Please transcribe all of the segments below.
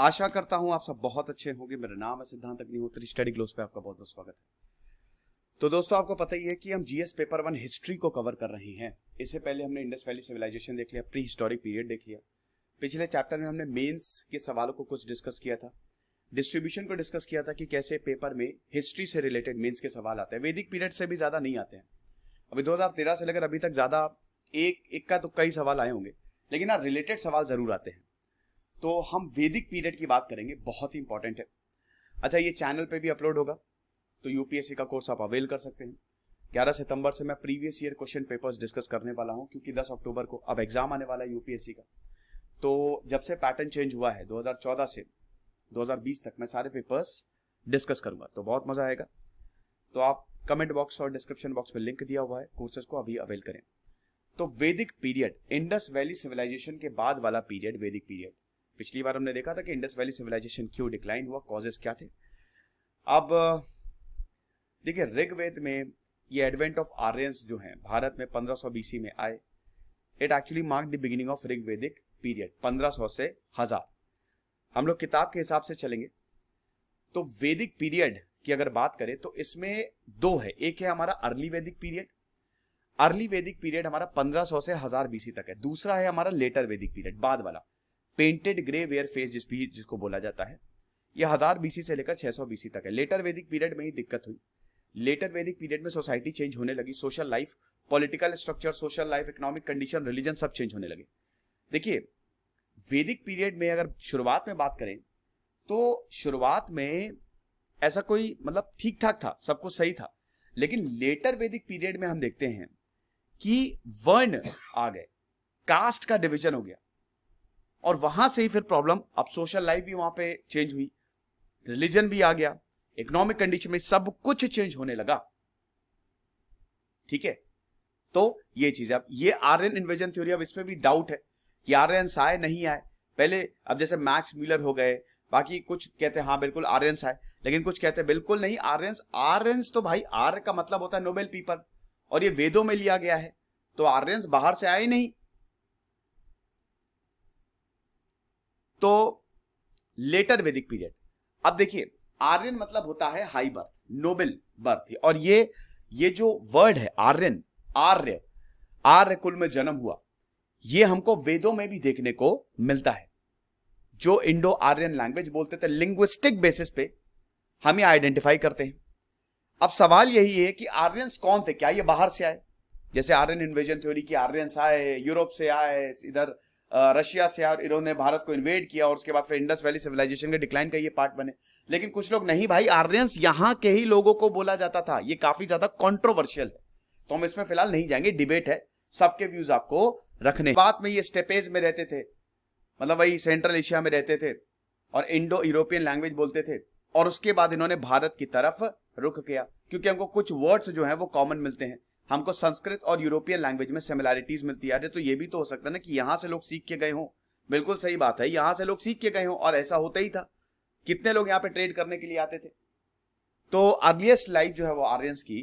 आशा करता हूं आप सब बहुत अच्छे होंगे मेरा नाम है सिद्धांत अग्निहोत्री स्टडी ग्लोस पे आपका बहुत बहुत स्वागत है तो दोस्तों आपको पता ही है कि हम जीएस पेपर वन हिस्ट्री को कवर कर रहे हैं इससे पहले हमने इंडस वैली सिविलाइजेशन देख लिया प्री हिस्टोरिक पीरियड देख लिया पिछले चैप्टर में हमने मेन्स के सवालों को कुछ डिस्कस किया था डिस्ट्रीब्यूशन को डिस्कस किया था कि कैसे पेपर में हिस्ट्री से रिलेटेड मेन्स के सवाल आते हैं वैदिक पीरियड से भी ज्यादा नहीं आते हैं अभी दो से लेकर अभी तक ज्यादा एक एक का तो कई सवाल आए होंगे लेकिन हाँ रिलेटेड सवाल जरूर आते हैं तो हम वैदिक पीरियड की बात करेंगे बहुत ही इंपॉर्टेंट है अच्छा ये चैनल पे भी अपलोड होगा तो यूपीएससी का कोर्स आप अवेल कर सकते हैं 11 सितंबर से मैं previous year question papers discuss करने वाला हूं क्योंकि 10 अक्टूबर को अब एग्जाम आने वाला है यूपीएससी का तो जब से पैटर्न चेंज हुआ है 2014 से 2020 तक मैं सारे पेपर्स डिस्कस करूंगा तो बहुत मजा आएगा तो आप कमेंट बॉक्स और डिस्क्रिप्शन बॉक्स में लिंक दिया हुआ है कोर्सेज को अभी अवेल करें तो वैदिक पीरियड इंडस वैली सिविलाइजेशन के बाद वाला पीरियड वैदिक पीरियड पिछली बार हमने देखा था कि इंडस वैली सिविलाइजेशन क्यों डिक्लाइन हुआ कॉजेस क्या थे अब देखिए ऋग्वेद में ये एडवेंट ऑफ आर्यंस जो हैं भारत में 1500 बीसी में आए it actually mark the beginning of Rigvedic period 1500 से हजार हम लोग किताब के हिसाब से चलेंगे तो वैदिक पीरियड की अगर बात करें तो इसमें दो है एक है हमारा early Vedic period early Vedic period हमारा 1500 से हजार बीसी तक है दूसरा है हमारा लेटर वैदिक पीरियड बाद वाला पेंटेड ग्रे वेयर फेस जिस भी जिसको बोला जाता है यह हजार बीसी से लेकर 600 बीसी तक है लेटर वैदिक पीरियड में ही दिक्कत हुई लेटर वैदिक पीरियड में सोसाइटी चेंज होने लगी social life political structure social life economic condition religion सब चेंज होने लगे देखिए वैदिक पीरियड में अगर शुरुआत में बात करें तो शुरुआत में ऐसा कोई मतलब ठीक ठाक था सब कुछ सही था लेकिन लेटर वैदिक पीरियड में हम देखते हैं कि वर्ण आ गए कास्ट का डिवीजन हो गया और वहां से ही फिर प्रॉब्लम अब सोशल लाइफ भी वहां पे चेंज हुई रिलीजन भी आ गया इकोनॉमिक कंडीशन में सब कुछ चेंज होने लगा ठीक है तो ये चीज अब ये आर्यन इन्वेजन थ्योरी अब इसमें भी डाउट है कि आर्यन आए नहीं आए पहले अब जैसे मैक्स मिलर हो गए बाकी कुछ कहते हैं हाँ बिल्कुल आर्यस आए लेकिन कुछ कहते हैं बिल्कुल नहीं आर आर्यंस तो भाई आर्य का मतलब होता है नोबेल पीपल और ये वेदों में लिया गया है तो आर्यंस बाहर से आए नहीं तो लेटर वैदिक पीरियड अब देखिए आर्यन मतलब होता है हाई बर्थ नोबेल बर्थ और ये ये जो वर्ड है आर्यन आर्य आर्य कुल में जन्म हुआ ये हमको वेदों में भी देखने को मिलता है जो इंडो आर्यन लैंग्वेज बोलते थे लिंग्विस्टिक बेसिस पे हम ये आइडेंटिफाई करते हैं अब सवाल यही है कि आर्यन कौन थे क्या ये बाहर से आए जैसे आर्यन इन्वेजन थ्योरी की आर्यन आए यूरोप से आए इधर रशिया से और इन्होंने भारत को इन्वेड किया और उसके बाद फिर इंडस वैली सिविलाइजेशन के डिक्लाइन का ये पार्ट बने लेकिन कुछ लोग नहीं भाई आर्यंस यहाँ के ही लोगों को बोला जाता था ये काफी ज्यादा कॉन्ट्रोवर्शियल है तो हम इसमें फिलहाल नहीं जाएंगे डिबेट है सबके व्यूज आपको रखने बात में ये स्टेपेज में रहते थे मतलब वही सेंट्रल एशिया में रहते थे और इंडो यूरोपियन लैंग्वेज बोलते थे और उसके बाद इन्होंने भारत की तरफ रुख किया क्योंकि हमको कुछ वर्ड्स जो हैं वो कॉमन मिलते हैं हमको संस्कृत और यूरोपियन लैंग्वेज में सिमिलैरिटीज मिलती है तो ये भी तो हो सकता है ना कि यहाँ से लोग सीख के गए हों बिल्कुल सही बात है यहाँ से लोग सीख के गए हों और ऐसा होता ही था कितने लोग यहाँ पे ट्रेड करने के लिए आते थे तो अर्लिएस्ट लाइफ जो है वो आर्यंस की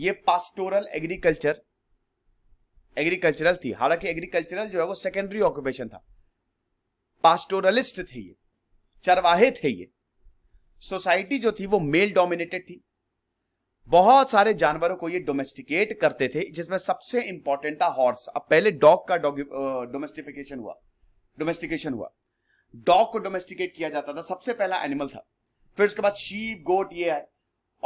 ये पास्टोरल एग्रीकल्चर एग्रीकल्चरल थी हालांकि एग्रीकल्चरल जो है वो सेकेंडरी ऑक्यूपेशन था पास्टोरलिस्ट थे ये चरवाहे थे ये सोसाइटी जो थी वो मेल डोमिनेटेड थी बहुत सारे जानवरों को ये डोमेस्टिकेट करते थे जिसमें सबसे इंपॉर्टेंट था हॉर्स अब पहले डॉग का डॉग डोमेस्टिफिकेशन हुआ डोमेस्टिकेशन हुआ डॉग को डोमेस्टिकेट किया जाता था सबसे पहला एनिमल था फिर उसके बाद शीप गोट ये है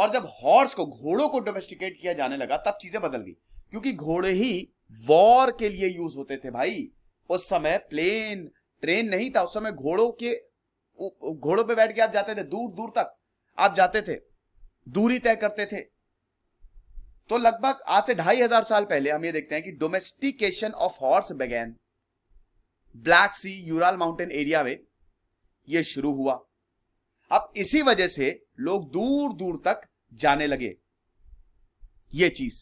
और जब हॉर्स को घोड़ों को डोमेस्टिकेट किया जाने लगा तब चीजें बदल गई क्योंकि घोड़े ही वॉर के लिए यूज होते थे भाई उस समय प्लेन ट्रेन नहीं था उस समय घोड़ों के घोड़ों पे बैठ के आप जाते थे दूर दूर तक आप जाते थे दूरी तय करते थे तो लगभग आज से ढाई हजार साल पहले हम ये देखते हैं कि domestication of horse began Black Sea Ural mountain area में ये शुरू हुआ अब इसी वजह से लोग दूर दूर तक जाने लगे ये चीज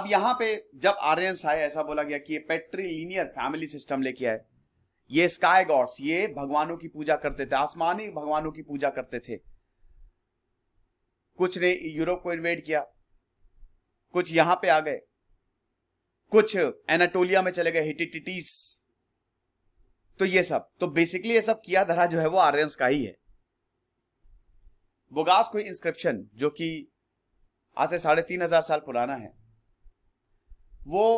अब यहां पे जब आर्यंस आए ऐसा बोला गया कि ये पेट्रीलिनियर फैमिली सिस्टम लेके आए ये स्काई गॉड्स ये भगवानों की पूजा करते थे आसमानी भगवानों की पूजा करते थे कुछ ने यूरोप को इन्वेड किया कुछ यहां पे आ गए कुछ एनाटोलिया में चले गए हिटिटिटीज तो ये सब तो बेसिकली ये सब किया धरा जो है वो आर्यंस का ही है बोगास कोई इंस्क्रिप्शन जो कि आज से साढ़े तीन हजार साल पुराना है वो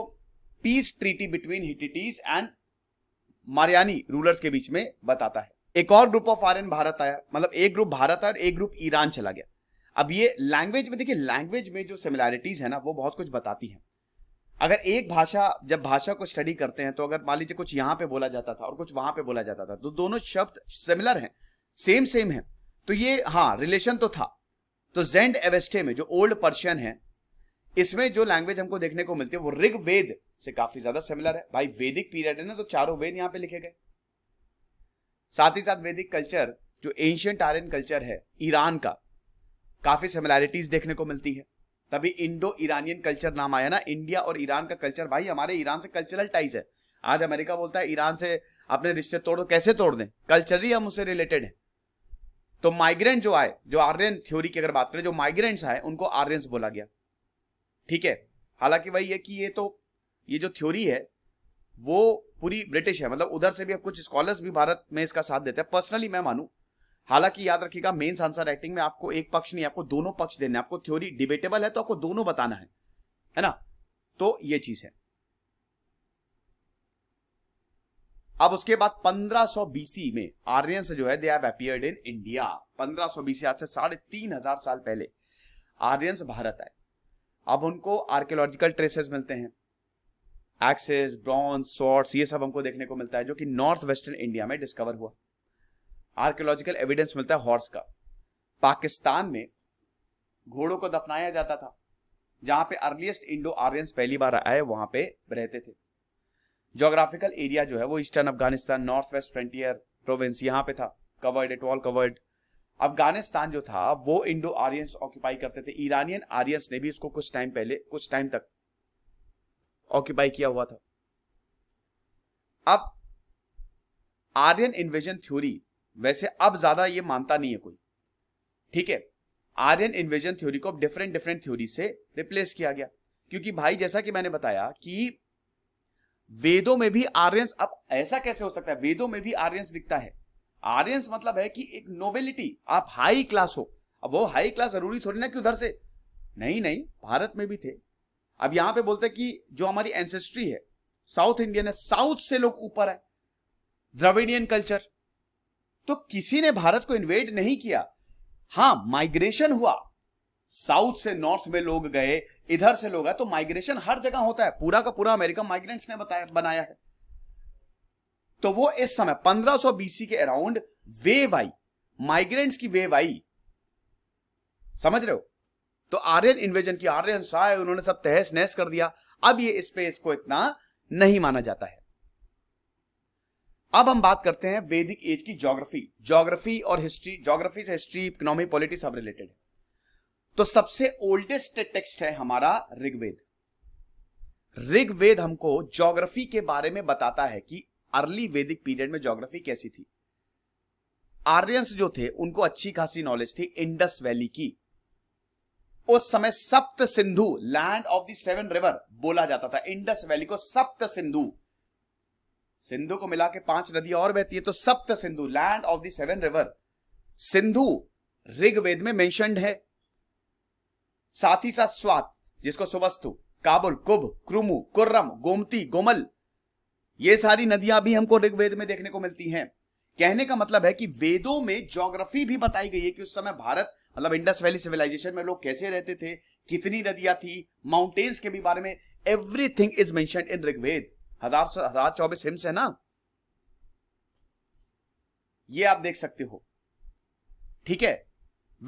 peace treaty between Hittites and Mitanni rulers के बीच में बताता है एक और ग्रुप ऑफ आर्यन भारत आया मतलब एक ग्रुप भारत और एक ग्रुप ईरान चला गया अब ये लैंग्वेज में देखिए लैंग्वेज में जो सिमिलैरिटीज है ना वो बहुत कुछ बताती हैं अगर एक भाषा जब भाषा को स्टडी करते हैं तो अगर मान लीजिए कुछ यहाँ पे बोला जाता था और कुछ वहां पे बोला जाता था तो दोनों शब्द सिमिलर हैं सेम सेम है तो ये हाँ रिलेशन तो था तो जेंड एवेस्टे में जो ओल्ड पर्शियन है इसमें जो लैंग्वेज हमको देखने को मिलती है वो ऋग वेद से काफी ज्यादा सिमिलर है भाई वेदिक पीरियड है ना तो चारों वेद यहां पे लिखे गए साथ ही साथ वेदिक कल्चर जो एंशियंट आर्यन कल्चर है ईरान का काफ़ी सिमिलैरिटीज़ देखने को मिलती है तभी इंडो ईरानियन कल्चर नाम आया ना इंडिया और ईरान का कल्चर भाई हमारे ईरान से कल्चरल टाइज है आज अमेरिका बोलता है ईरान से अपने रिश्ते तोड़ कैसे तोड़ दें कल्चरली हम उससे रिलेटेड हैं तो माइग्रेंट जो आए जो आर्यन थ्योरी की अगर बात करें जो माइग्रेंट्स आए उनको आर्यंस बोला गया ठीक है हालांकि वही है कि ये तो ये जो थ्योरी है वो पूरी ब्रिटिश है मतलब उधर से भी अब कुछ स्कॉलर्स भी भारत में इसका साथ देते हैं पर्सनली मैं मानूं हालांकि याद रखिएगा मेन्स आंसर राइटिंग में आपको एक पक्ष नहीं आपको दोनों पक्ष देने आपको थ्योरी डिबेटेबल है तो आपको दोनों बताना है है ना तो ये चीज है अब उसके बाद 1500 बीसी में आर्यन जो है they have in India 1500 BC आज से साढ़े तीन हजार साल पहले आर्यन भारत आए अब उनको आर्कियोलॉजिकल ट्रेसेस मिलते हैं एक्सेस ब्रॉन्स सॉर्ट्स ये सब हमको देखने को मिलता है जो कि नॉर्थ वेस्टर्न इंडिया में डिस्कवर हुआ आर्कियोलॉजिकल एविडेंस मिलता है हॉर्स का पाकिस्तान में घोड़ों को दफनाया जाता था जहां पे अर्लीस्ट इंडो आर्यंस पहली बार आए वहां पे रहते थे जोग्राफिकल एरिया जो है वो eastern Afghanistan north west frontier province यहाँ पे था covered it all covered Afghanistan जो था वो इंडो आर्यंस ऑक्यूपाई करते थे ईरानियन आर्यंस ने भी उसको कुछ टाइम पहले कुछ टाइम तक ऑक्यूपाई किया हुआ था अब आर्यन इन्वेजन थ्योरी वैसे अब ज्यादा ये मानता नहीं है कोई ठीक है आर्यन इन्वेजन थ्योरी को अब डिफरेंट डिफरेंट थ्योरी से रिप्लेस किया गया क्योंकि भाई जैसा कि मैंने बताया कि वेदों में भी आर्यंस अब ऐसा कैसे हो सकता है वेदों में भी आर्यंस दिखता है आर्यंस मतलब है कि एक नोबेलिटी आप हाई क्लास हो अब वो हाई क्लास जरूरी थोड़ी ना कि उधर से नहीं नहीं भारत में भी थे अब यहां पे बोलते कि जो हमारी एंसेस्ट्री है साउथ इंडियन है साउथ से लोग ऊपर है द्रविडियन कल्चर तो किसी ने भारत को इन्वेड नहीं किया हां माइग्रेशन हुआ साउथ से नॉर्थ में लोग गए इधर से लोग आए तो माइग्रेशन हर जगह होता है पूरा का पूरा अमेरिका माइग्रेंट्स ने बताया बनाया है तो वो इस समय 1500 बीसी के अराउंड वेव आई माइग्रेंट्स की वेव आई समझ रहे हो तो आर्यन इन्वेजन की आर्यन साय उन्होंने सब तहस नहस कर दिया अब ये स्पेस को इतना नहीं माना जाता है अब हम बात करते हैं वैदिक एज की ज्योग्राफी ज्योग्राफी और हिस्ट्री ज्योग्राफी से हिस्ट्री इकोनॉमी पॉलिटिक्स सब रिलेटेड तो सबसे ओल्डेस्ट टेक्स्ट है हमारा ऋग्वेद ऋग्वेद हमको ज्योग्राफी के बारे में बताता है कि अर्ली वैदिक पीरियड में ज्योग्राफी कैसी थी आर्यंस जो थे उनको अच्छी खासी नॉलेज थी इंडस वैली की उस समय Sapta Sindhu land of the seven river बोला जाता था इंडस वैली को सप्त सिंधु सिंधु को मिला के पांच नदियां और बहती है तो Sapta Sindhu land of the seven river Sindhu Rigveda में मेंशनड है साथ ही साथ स्वात जिसको सुवस्तु काबुल कुभ क्रुमु कुर्रम गोमती गोमल ये सारी नदियां भी हमको ऋग्वेद में देखने को मिलती हैं कहने का मतलब है कि वेदों में ज्योग्राफी भी बताई गई है कि उस समय भारत मतलब इंडस वैली सिविलाइजेशन में लोग कैसे रहते थे कितनी नदियां थी माउंटेन्स के भी बारे में everything is mention in Rigveda हजार हजार चौबीस हिम्स है ना ये आप देख सकते हो ठीक है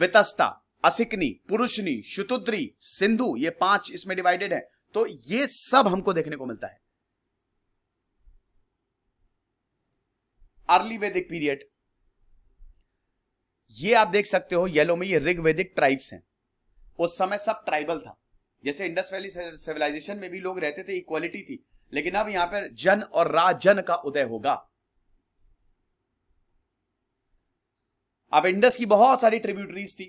वितस्ता असिकनी पुरुषनी शुतुद्री सिंधु ये पांच इसमें डिवाइडेड है तो ये सब हमको देखने को मिलता है अर्ली वैदिक पीरियड ये आप देख सकते हो येलो में ये ऋग वैदिक ट्राइब्स हैं उस समय सब ट्राइबल था जैसे इंडस वैली सिविलाइजेशन में भी लोग रहते थे इक्वालिटी थी लेकिन अब यहां पर जन और राजन का उदय होगा अब इंडस की बहुत सारी ट्रिब्यूटरीज थी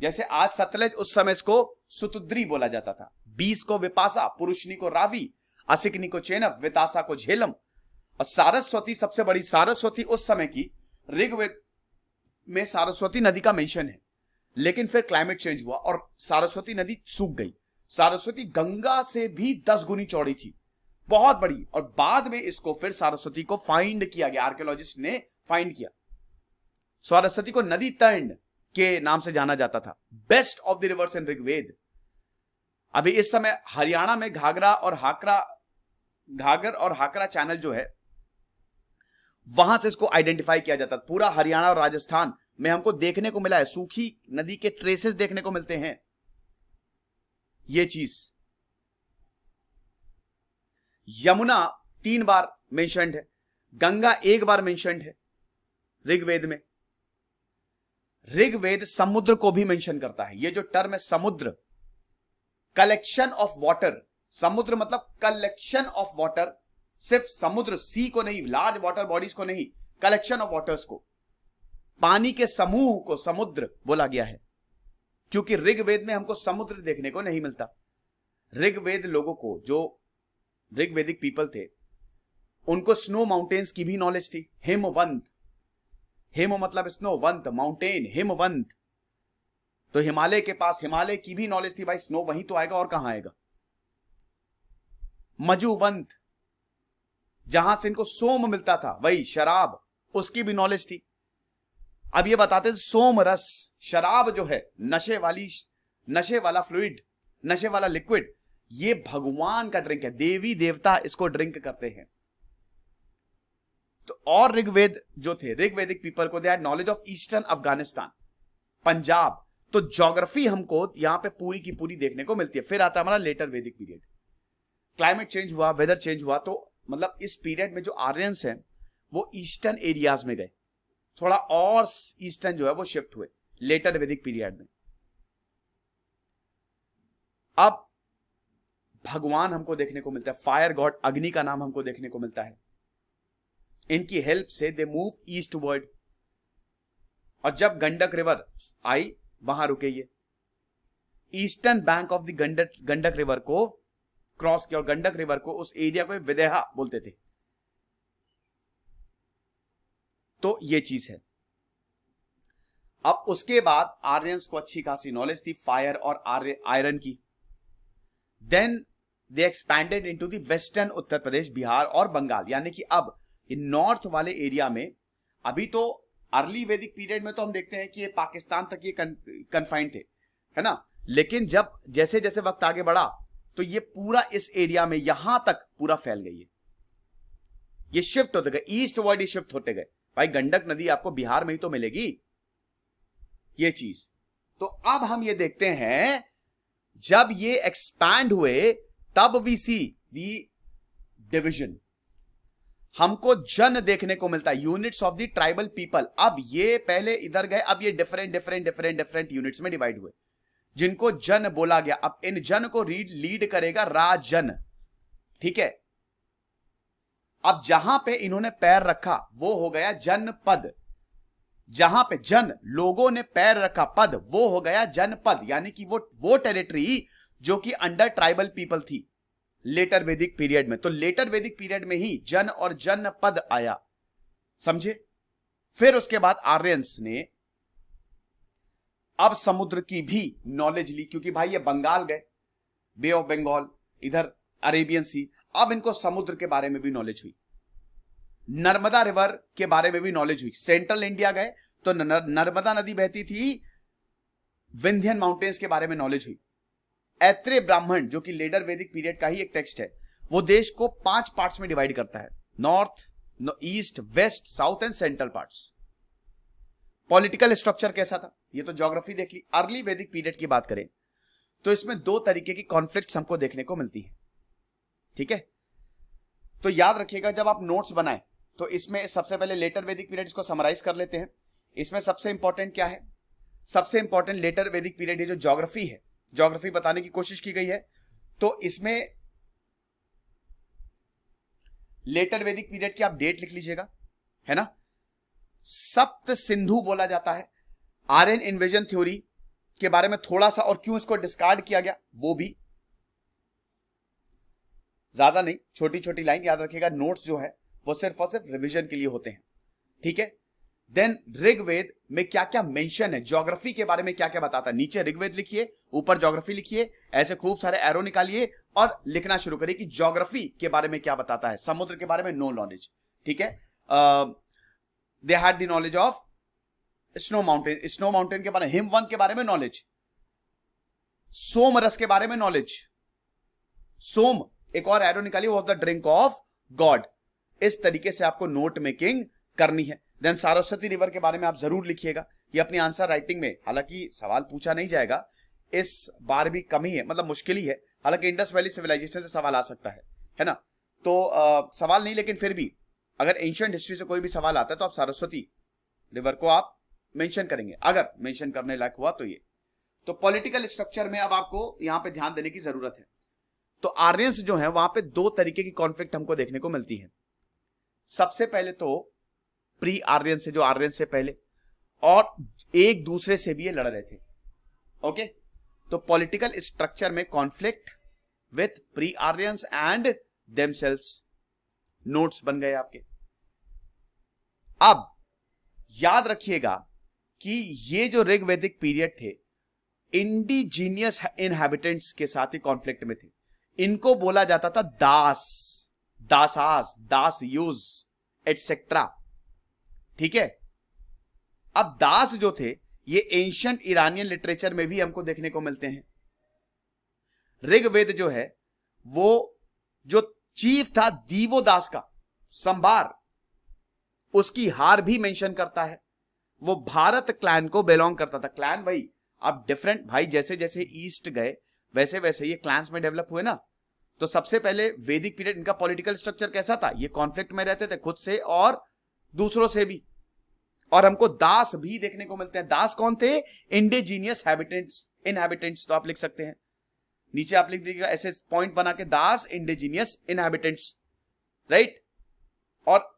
जैसे आज सतलज उस समय इसको सुतुद्री बोला जाता था बीस को विपासा पुरुषनी को रावी असिकनी को चेनब वितासा को झेलम और सारस्वती सबसे बड़ी सारस्वती उस समय की ऋग्वेद में सारस्वती नदी का मेंशन है लेकिन फिर क्लाइमेट चेंज हुआ और सारस्वती नदी सूख गई सारस्वती गंगा से भी दस गुनी चौड़ी थी बहुत बड़ी और बाद में इसको फिर सारस्वती को फाइंड किया गया आर्कियोलॉजिस्ट ने फाइंड किया सरस्वती को नदी तंड के नाम से जाना जाता था best of the rivers in Rigveda अभी इस समय हरियाणा में घाघरा और हाकरा घाघर और हाकरा चैनल जो है वहां से इसको आइडेंटिफाई किया जाता पूरा हरियाणा और राजस्थान में हमको देखने को मिला है सूखी नदी के ट्रेसेस देखने को मिलते हैं ये चीज यमुना तीन बार मेंशनड है गंगा एक बार मेंशनड है ऋग्वेद में ऋग्वेद समुद्र को भी मेंशन करता है ये जो टर्म है समुद्र कलेक्शन ऑफ वाटर समुद्र मतलब कलेक्शन ऑफ वाटर सिर्फ समुद्र सी को नहीं लार्ज वाटर बॉडीज को नहीं कलेक्शन ऑफ वाटर्स को पानी के समूह को समुद्र बोला गया है क्योंकि ऋग्वेद में हमको समुद्र देखने को नहीं मिलता ऋग्वेद लोगों को जो ऋग्वेदिक पीपल थे उनको स्नो माउंटेन्स की भी नॉलेज थी हिमवंत हिम मतलब स्नोवंत माउंटेन हिमवंत तो हिमालय के पास हिमालय की भी नॉलेज थी भाई स्नो वहीं तो आएगा और कहां आएगा मजुवंत जहां से इनको सोम मिलता था वही शराब उसकी भी नॉलेज थी अब ये बताते सोमरस शराब जो है नशे वाली नशे वाला फ्लूड नशे वाला लिक्विड ये भगवान का ड्रिंक है देवी देवता इसको ड्रिंक करते हैं तो और ऋग्वेद जो थे ऋग्वेदिक पीपल को they knowledge of eastern Afghanistan Punjab तो ज्योग्राफी हमको यहां पे पूरी की पूरी देखने को मिलती है फिर आता है हमारा later Vedic period climate change हुआ वेदर चेंज हुआ तो मतलब इस पीरियड में जो आर्यंस हैं वो ईस्टर्न एरियाज में गए थोड़ा और ईस्टर्न जो है वो शिफ्ट हुए लेटर वैदिक पीरियड में अब भगवान हमको देखने को मिलता है फायर गॉड अग्नि का नाम हमको देखने को मिलता है इनकी हेल्प से दे मूव ईस्ट वर्ड और जब गंडक रिवर आई वहां रुके ये eastern bank of the Gandak Gandak river को क्रॉस किया और गंडक रिवर को उस एरिया को विदेहा बोलते थे तो ये चीज है अब उसके बाद आर्यंस को अच्छी खासी नॉलेज थी फायर और आयरन की then they expanded into to western Uttar Pradesh Bihar और बंगाल यानी कि अब नॉर्थ वाले एरिया में अभी तो अर्ली वैदिक पीरियड में तो हम देखते हैं कि ये पाकिस्तान तक ये कन्फाइंड थे है ना लेकिन जब जैसे जैसे वक्त आगे बढ़ा तो ये पूरा इस एरिया में यहां तक पूरा फैल गई है ये शिफ्ट होते गए ईस्ट वर्ड ही शिफ्ट होते गए भाई गंडक नदी आपको बिहार में ही तो मिलेगी ये चीज तो अब हम ये देखते हैं जब ये एक्सपैंड हुए तब वी सी दी डिविजन हमको जन देखने को मिलता है units of the tribal people अब ये पहले इधर गए अब ये different different different different units में डिवाइड हुए जिनको जन बोला गया अब इन जन को रीड लीड करेगा राजन ठीक है अब जहां पे इन्होंने पैर रखा वो हो गया जनपद जहां पे जन लोगों ने पैर रखा पद वो हो गया जनपद यानी कि वो वो टेरिटरी जो कि अंडर ट्राइबल पीपल थी लेटर वैदिक पीरियड में तो लेटर वैदिक पीरियड में ही जन और जनपद आया समझे फिर उसके बाद आर्यंस ने अब समुद्र की भी नॉलेज ली क्योंकि भाई ये बंगाल गए बे ऑफ बंगाल इधर अरेबियन सी अब इनको समुद्र के बारे में भी नॉलेज हुई नर्मदा रिवर के बारे में भी नॉलेज हुई सेंट्रल इंडिया गए तो नर्मदा नदी बहती थी विंध्यन माउंटेन्स के बारे में नॉलेज हुई ऐत्रे ब्राह्मण जो कि लेडर वैदिक पीरियड का ही एक टेक्स्ट है वो देश को पांच पार्ट्स में डिवाइड करता है north east west south and central parts political structure कैसा था ये तो ज्योग्राफी देख ली अर्ली वैदिक पीरियड की बात करें तो इसमें दो तरीके की कॉन्फ्लिक्ट हमको देखने को मिलती है ठीक है तो याद रखिएगा जब आप नोट्स बनाए तो इसमें सबसे पहले लेटर वैदिक पीरियड इसको समराइज कर लेते हैं इसमें सबसे इंपॉर्टेंट क्या है सबसे इंपॉर्टेंट लेटर वैदिक पीरियड जो ज्योग्राफी है ज्योग्राफी बताने की कोशिश की गई है तो इसमें लेटर वैदिक पीरियड की आप डेट लिख लीजिएगा है ना सप्त सिंधु बोला जाता है आर्यन इन्वेजन थ्योरी के बारे में थोड़ा सा और क्यों इसको डिस्कार्ड किया गया वो भी ज्यादा नहीं छोटी छोटी लाइन याद रखेगा नोट जो है वो सिर्फ और सिर्फ रिविजन के लिए होते हैं ठीक है देन ऋग्वेद में क्या क्या मेंशन है ज्योग्राफी के बारे में क्या क्या बताता है नीचे ऋग्वेद लिखिए ऊपर ज्योग्राफी लिखिए ऐसे खूब सारे एरो निकालिए और लिखना शुरू करिए कि ज्योग्राफी के बारे में क्या बताता है समुद्र के बारे में नो नॉलेज ठीक है they had the knowledge of snow mountain snow mountain के बारे में हिमवंत के बारे में नॉलेज सोमरस के बारे में नॉलेज सोम एक और एरो निकाली वो द ड्रिंक ऑफ गॉड इस तरीके से आपको नोट मेकिंग करनी है देन सारस्वती रिवर के बारे में आप जरूर लिखिएगा ये अपनी आंसर राइटिंग में हालांकि सवाल पूछा नहीं जाएगा इस बार भी कमी है मतलब मुश्किल ही है हालांकि इंडस वैली सिविलाइजेशन से सवाल आ सकता है है ना तो आ, सवाल नहीं लेकिन फिर भी अगर एंशियंट हिस्ट्री से कोई भी सवाल आता है तो आप सारस्वती रिवर को आप मेंशन करेंगे अगर मेंशन करने लायक हुआ तो ये तो पॉलिटिकल स्ट्रक्चर में अब आपको यहां पे ध्यान देने की जरूरत है तो आर्यंस जो है वहां पे दो तरीके की कॉन्फ्लिक्ट हमको देखने को मिलती है सबसे पहले तो प्री आर्यन से जो आर्यन से पहले और एक दूसरे से भी ये लड़ रहे थे ओके तो पॉलिटिकल स्ट्रक्चर में conflict with pre Aryans and themselves notes बन गए आपके अब याद रखिएगा कि ये जो ऋग्वेदिक पीरियड थे इंडिजीनियस इनहेबिटेंट्स के साथ ही कॉन्फ्लिक्ट में थे इनको बोला जाता था दास दासास दास यूज एटसेट्रा ठीक है अब दास जो थे ये एंशियंट ईरानियन लिटरेचर में भी हमको देखने को मिलते हैं ऋग्वेद जो है वो जो चीफ था दीवो दास का संभार उसकी हार भी मेंशन करता है वो भारत क्लैन को बिलोंग करता था क्लैन भाई अब डिफरेंट भाई जैसे जैसे ईस्ट गए वैसे वैसे ये क्लांस में डेवलप हुए ना तो सबसे पहले वैदिक पीरियड इनका पॉलिटिकल स्ट्रक्चर कैसा था ये कॉन्फ्लिक्ट में रहते थे खुद से और दूसरों से भी और हमको दास भी देखने को मिलते हैं दास कौन थे इंडिजीनियस हैबिटेंट्स इनहैबिटेंट्स तो आप लिख सकते हैं नीचे आप लिख दीजिएगा ऐसे पॉइंट बना के दास इंडिजीनियस इनहैबिटेंट्स राइट और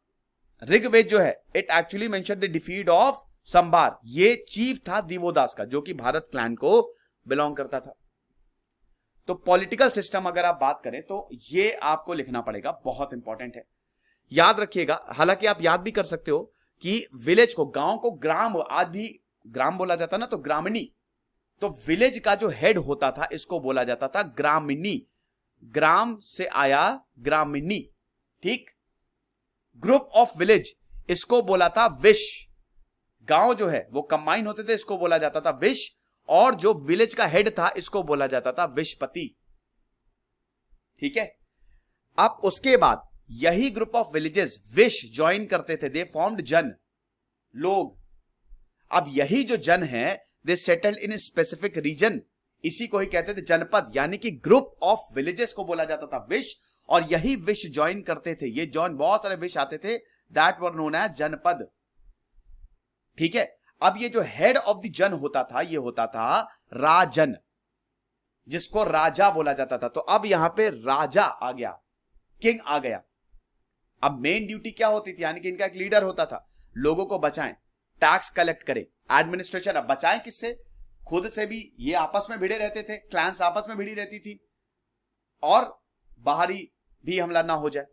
ऋग्वेद जो है it actually mention the defeat of Shambara ये चीफ था दीवोदास का जो कि भारत क्लैन को बिलोंग करता था तो पॉलिटिकल सिस्टम अगर आप बात करें तो ये आपको लिखना पड़ेगा बहुत इंपॉर्टेंट है याद रखिएगा हालांकि आप याद भी कर सकते हो कि विलेज को गांव को ग्राम आज भी ग्राम बोला जाता ना तो ग्रामीणी तो विलेज का जो हेड होता था इसको बोला जाता था ग्रामीणी ग्राम से आया ग्रामीणी ठीक ग्रुप ऑफ विलेज इसको बोला था विश गांव जो है वो कंबाइन होते थे इसको बोला जाता था विश और जो विलेज का हेड था इसको बोला जाता था विशपति ठीक है अब उसके बाद यही ग्रुप ऑफ विलेजेस विश ज्वाइन करते थे दे फॉर्म्ड जन लोग अब यही जो जन है they settled in specific region इसी को ही कहते थे जनपद यानी कि ग्रुप ऑफ विलेजेस को बोला जाता था विश और यही विश ज्वाइन करते थे ये जॉइन बहुत सारे विश आते थे दैट वर नोन एज जनपद ठीक है अब ये जो हेड ऑफ द जन होता था ये होता था राजन जिसको राजा बोला जाता था तो अब यहां पे राजा आ गया किंग आ गया अब मेन ड्यूटी क्या होती थी यानी कि इनका एक लीडर होता था लोगों को बचाएं टैक्स कलेक्ट करें एडमिनिस्ट्रेशन अब बचाएं किससे खुद से भी ये आपस में भिड़े रहते थे क्लांस आपस में भिड़ी रहती थी और बाहरी भी हमला ना हो जाए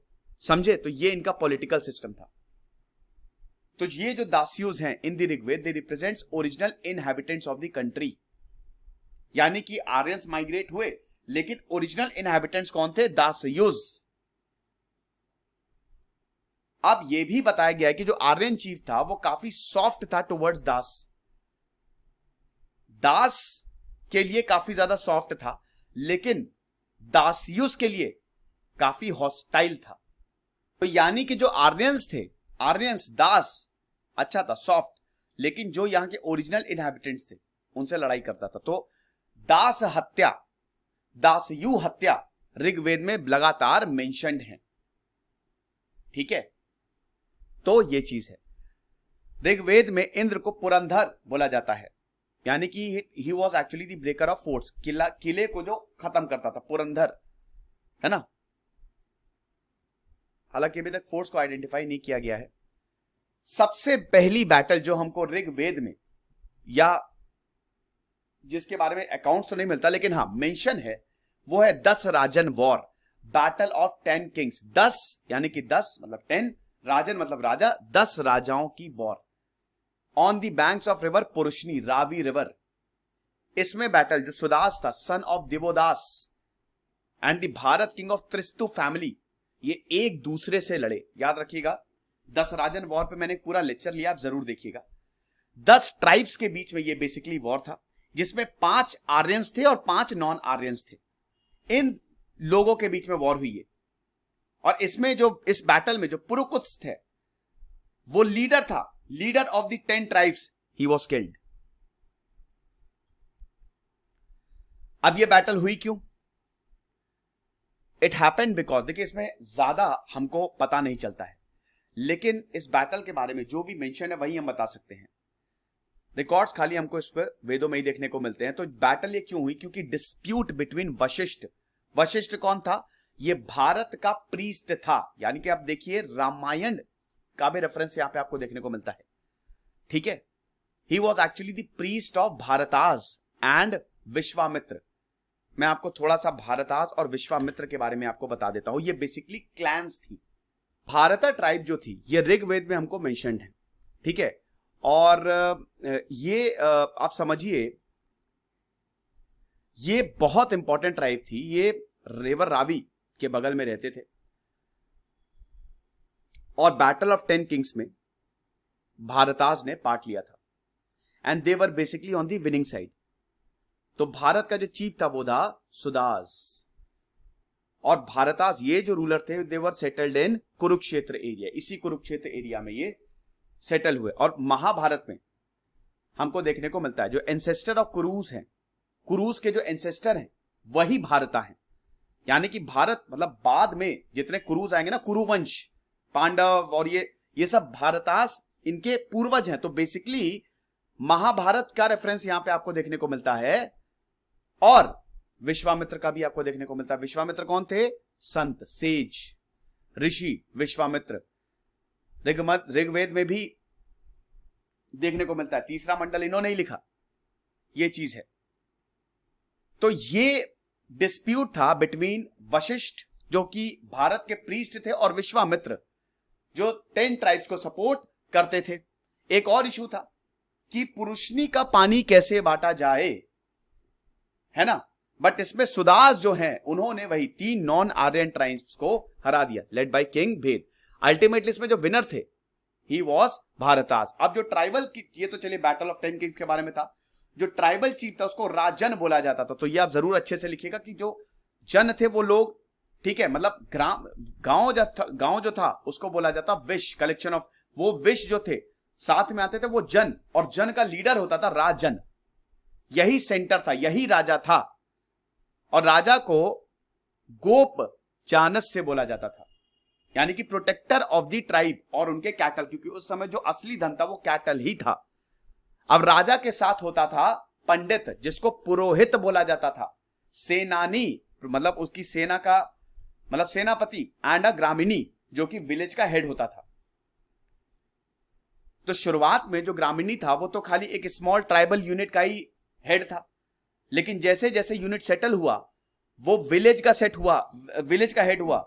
समझे तो ये इनका पॉलिटिकल सिस्टम था तो ये जो दासियोज हैं in the Rigveda they represents original inhabitants of the country यानी कि आर्यंस माइग्रेट हुए लेकिन ओरिजिनल इनहेबिटेंट्स कौन थे दासयुज अब यह भी बताया गया है कि जो आर्यन चीफ था वो काफी सॉफ्ट था टुवर्ड्स दास दास के लिए काफी ज्यादा सॉफ्ट था लेकिन दासयुज के लिए काफी हॉस्टाइल था तो यानी कि जो आर्यंस थे आर्यंस दास अच्छा था सॉफ्ट लेकिन जो यहाँ के ओरिजिनल इनहेबिटेंट्स थे उनसे लड़ाई करता था तो दास हत्या दास यू हत्या ऋग्वेद में लगातार मेंशनड है ठीक है तो ये चीज है ऋग्वेद में इंद्र को पुरंधर बोला जाता है यानी कि he was actually the breaker of forts किला किले को जो खत्म करता था पुरंधर है ना हालांकि अभी तक फोर्स को आइडेंटिफाई नहीं किया गया है सबसे पहली बैटल जो हमको ऋग वेद में या जिसके बारे में अकाउंट्स तो नहीं मिलता लेकिन हाँ मेंशन है वो है दस राजन war battle of ten kings दस यानी कि दस मतलब टेन राजन मतलब राजा दस राजाओं की war on the banks of river Purushni Ravi river इसमें बैटल जो सुदास था son of Divodas and the Bharata king of Tritsu family ये एक दूसरे से लड़े याद रखिएगा दस राजन वॉर पे मैंने पूरा लेक्चर लिया आप जरूर देखिएगा दस ट्राइब्स के बीच में ये बेसिकली वॉर था जिसमें पांच आर्यंस थे और पांच नॉन आर्यंस थे इन लोगों के बीच में वॉर हुई है और इसमें जो इस बैटल में जो पुरुकुत्स थे वो लीडर था leader of the ten tribes he was killed अब ये बैटल हुई क्यों इट हैपन बिकॉज देखिए इसमें ज्यादा हमको पता नहीं चलता है लेकिन इस बैटल के बारे में जो भी मेंशन है वही हम बता सकते हैं रिकॉर्ड्स खाली हमको इस पर वेदों में ही देखने को मिलते हैं तो बैटल ये क्यों हुई क्योंकि डिस्प्यूट बिटवीन वशिष्ठ वशिष्ठ कौन था ये भारत का प्रीस्ट था यानी कि आप देखिए रामायण का भी रेफरेंस यहां पे आपको देखने को मिलता है ठीक है he was actually the priest of Bharatas and Vishwamitra मैं आपको थोड़ा सा भारताज और विश्वामित्र के बारे में आपको बता देता हूं ये बेसिकली क्लैंस थी भारत ट्राइब जो थी ये ऋग्वेद में हमको मैंशन है ठीक है और ये आप समझिए ये बहुत इंपॉर्टेंट ट्राइब थी ये रेवर रावी के बगल में रहते थे और बैटल ऑफ टेन किंग्स में भारताज ने पार्ट लिया था and they were basically on the winning side तो भारत का जो चीफ था वो था सुदास और भारतास ये जो रूलर थे they were settled in Kurukshetra area इसी कुरुक्षेत्र एरिया में ये सेटल हुए और महाभारत में हमको देखने को मिलता है जो एंसेस्टर ऑफ कुरूस हैं कुरूस के जो एंसेस्टर हैं वही भारता हैं यानी कि भारत मतलब बाद में जितने कुरूस आएंगे ना कुरुवंश पांडव और ये ये सब भारतास इनके पूर्वज हैं तो बेसिकली महाभारत का रेफरेंस यहां पे आपको देखने को मिलता है और विश्वामित्र का भी आपको देखने को मिलता है विश्वामित्र कौन थे संत सेज ऋषि विश्वामित्र ऋग्मत ऋग्वेद में भी देखने को मिलता है तीसरा मंडल इन्होंने ही लिखा यह चीज है तो ये डिस्प्यूट था बिटवीन वशिष्ठ जो कि भारत के प्रीस्ट थे और विश्वामित्र जो टेन ट्राइब्स को सपोर्ट करते थे एक और इशू था कि पुरुषनी का पानी कैसे बांटा जाए है ना बट इसमें सुदास जो हैं उन्होंने वही तीन नॉन आर्यन ट्राइब्स को हरा दिया led by king Bheda ultimately इसमें जो विनर थे ही वॉज भारतास अब जो ट्राइबल की ये तो चलिए बैटल ऑफ टेन किंग्स के बारे में था जो ट्राइबल चीफ था उसको राजन बोला जाता था तो ये आप जरूर अच्छे से लिखिएगा कि जो जन थे वो लोग ठीक है मतलब ग्राम गांव जो था गांव जो था उसको बोला जाता विश कलेक्शन ऑफ वो विश जो थे साथ में आते थे वो जन और जन का लीडर होता था राजन यही सेंटर था यही राजा था और राजा को गोप चानस से बोला जाता था यानी कि प्रोटेक्टर ऑफ दी ट्राइब और उनके कैटल क्योंकि उस समय जो असली धन था वो कैटल ही था अब राजा के साथ होता था पंडित जिसको पुरोहित बोला जाता था सेनानी मतलब उसकी सेना का मतलब सेनापति एंड अ ग्रामीणी जो कि विलेज का हेड होता था तो शुरुआत में जो ग्रामीणी था वो तो खाली एक स्मॉल ट्राइबल यूनिट का ही हेड था लेकिन जैसे जैसे यूनिट सेटल हुआ वो विलेज का सेट हुआ विलेज का हेड हुआ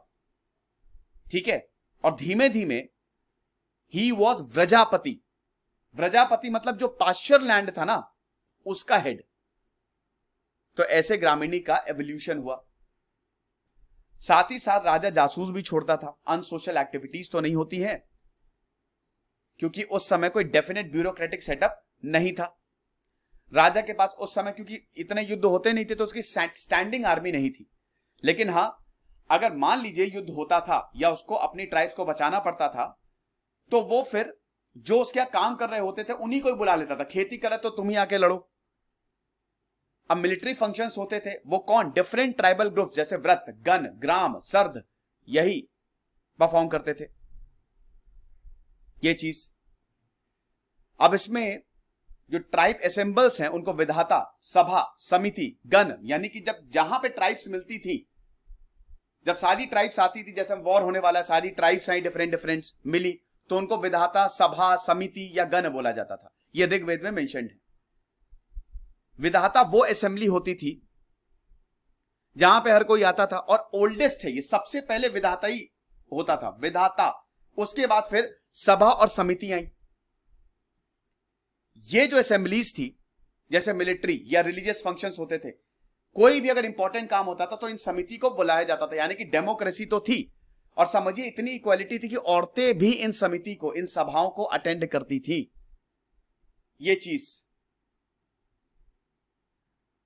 ठीक है और धीमे धीमे ही वॉज व्रजापति व्रजापति मतलब जो पाश्चर लैंड था ना उसका हेड तो ऐसे ग्रामीणी का एवोल्यूशन हुआ साथ ही साथ राजा जासूस भी छोड़ता था अनसोशल एक्टिविटीज तो नहीं होती है क्योंकि उस समय कोई डेफिनेट ब्यूरोक्रेटिक सेटअप नहीं था राजा के पास उस समय क्योंकि इतने युद्ध होते नहीं थे तो उसकी स्टैंडिंग आर्मी नहीं थी लेकिन हाँ अगर मान लीजिए युद्ध होता था या उसको अपनी ट्राइब्स को बचाना पड़ता था तो वो फिर जो उसके काम कर रहे होते थे उन्हीं को ही बुला लेता था खेती करे तो तुम ही आके लड़ो अब मिलिट्री फंक्शंस होते थे वो कौन डिफरेंट ट्राइबल ग्रुप जैसे व्रत गन ग्राम सर्द यही परफॉर्म करते थे ये चीज अब इसमें जो ट्राइब असेंबल्स हैं उनको विधाता सभा समिति गण यानी कि जब जहां पे ट्राइब्स मिलती थी जब सारी ट्राइब्स आती थी जैसे वॉर होने वाला सारी ट्राइब्स आई डिफरेंट डिफरेंट मिली तो उनको विधाता सभा समिति या गण बोला जाता था ये ऋग्वेद में मेंशनड है विधाता वो असेंबली होती थी जहां पे हर कोई आता था और ओल्डेस्ट है ये सबसे पहले विधाता ही होता था विधाता उसके बाद फिर सभा और समिति आई ये जो असेंबलीज थी जैसे मिलिट्री या रिलीजियस फंक्शन होते थे कोई भी अगर इंपॉर्टेंट काम होता था तो इन समिति को बुलाया जाता था यानी कि डेमोक्रेसी तो थी और समझिए इतनी इक्वालिटी थी कि औरतें भी इन समिति को इन सभाओं को अटेंड करती थी ये चीज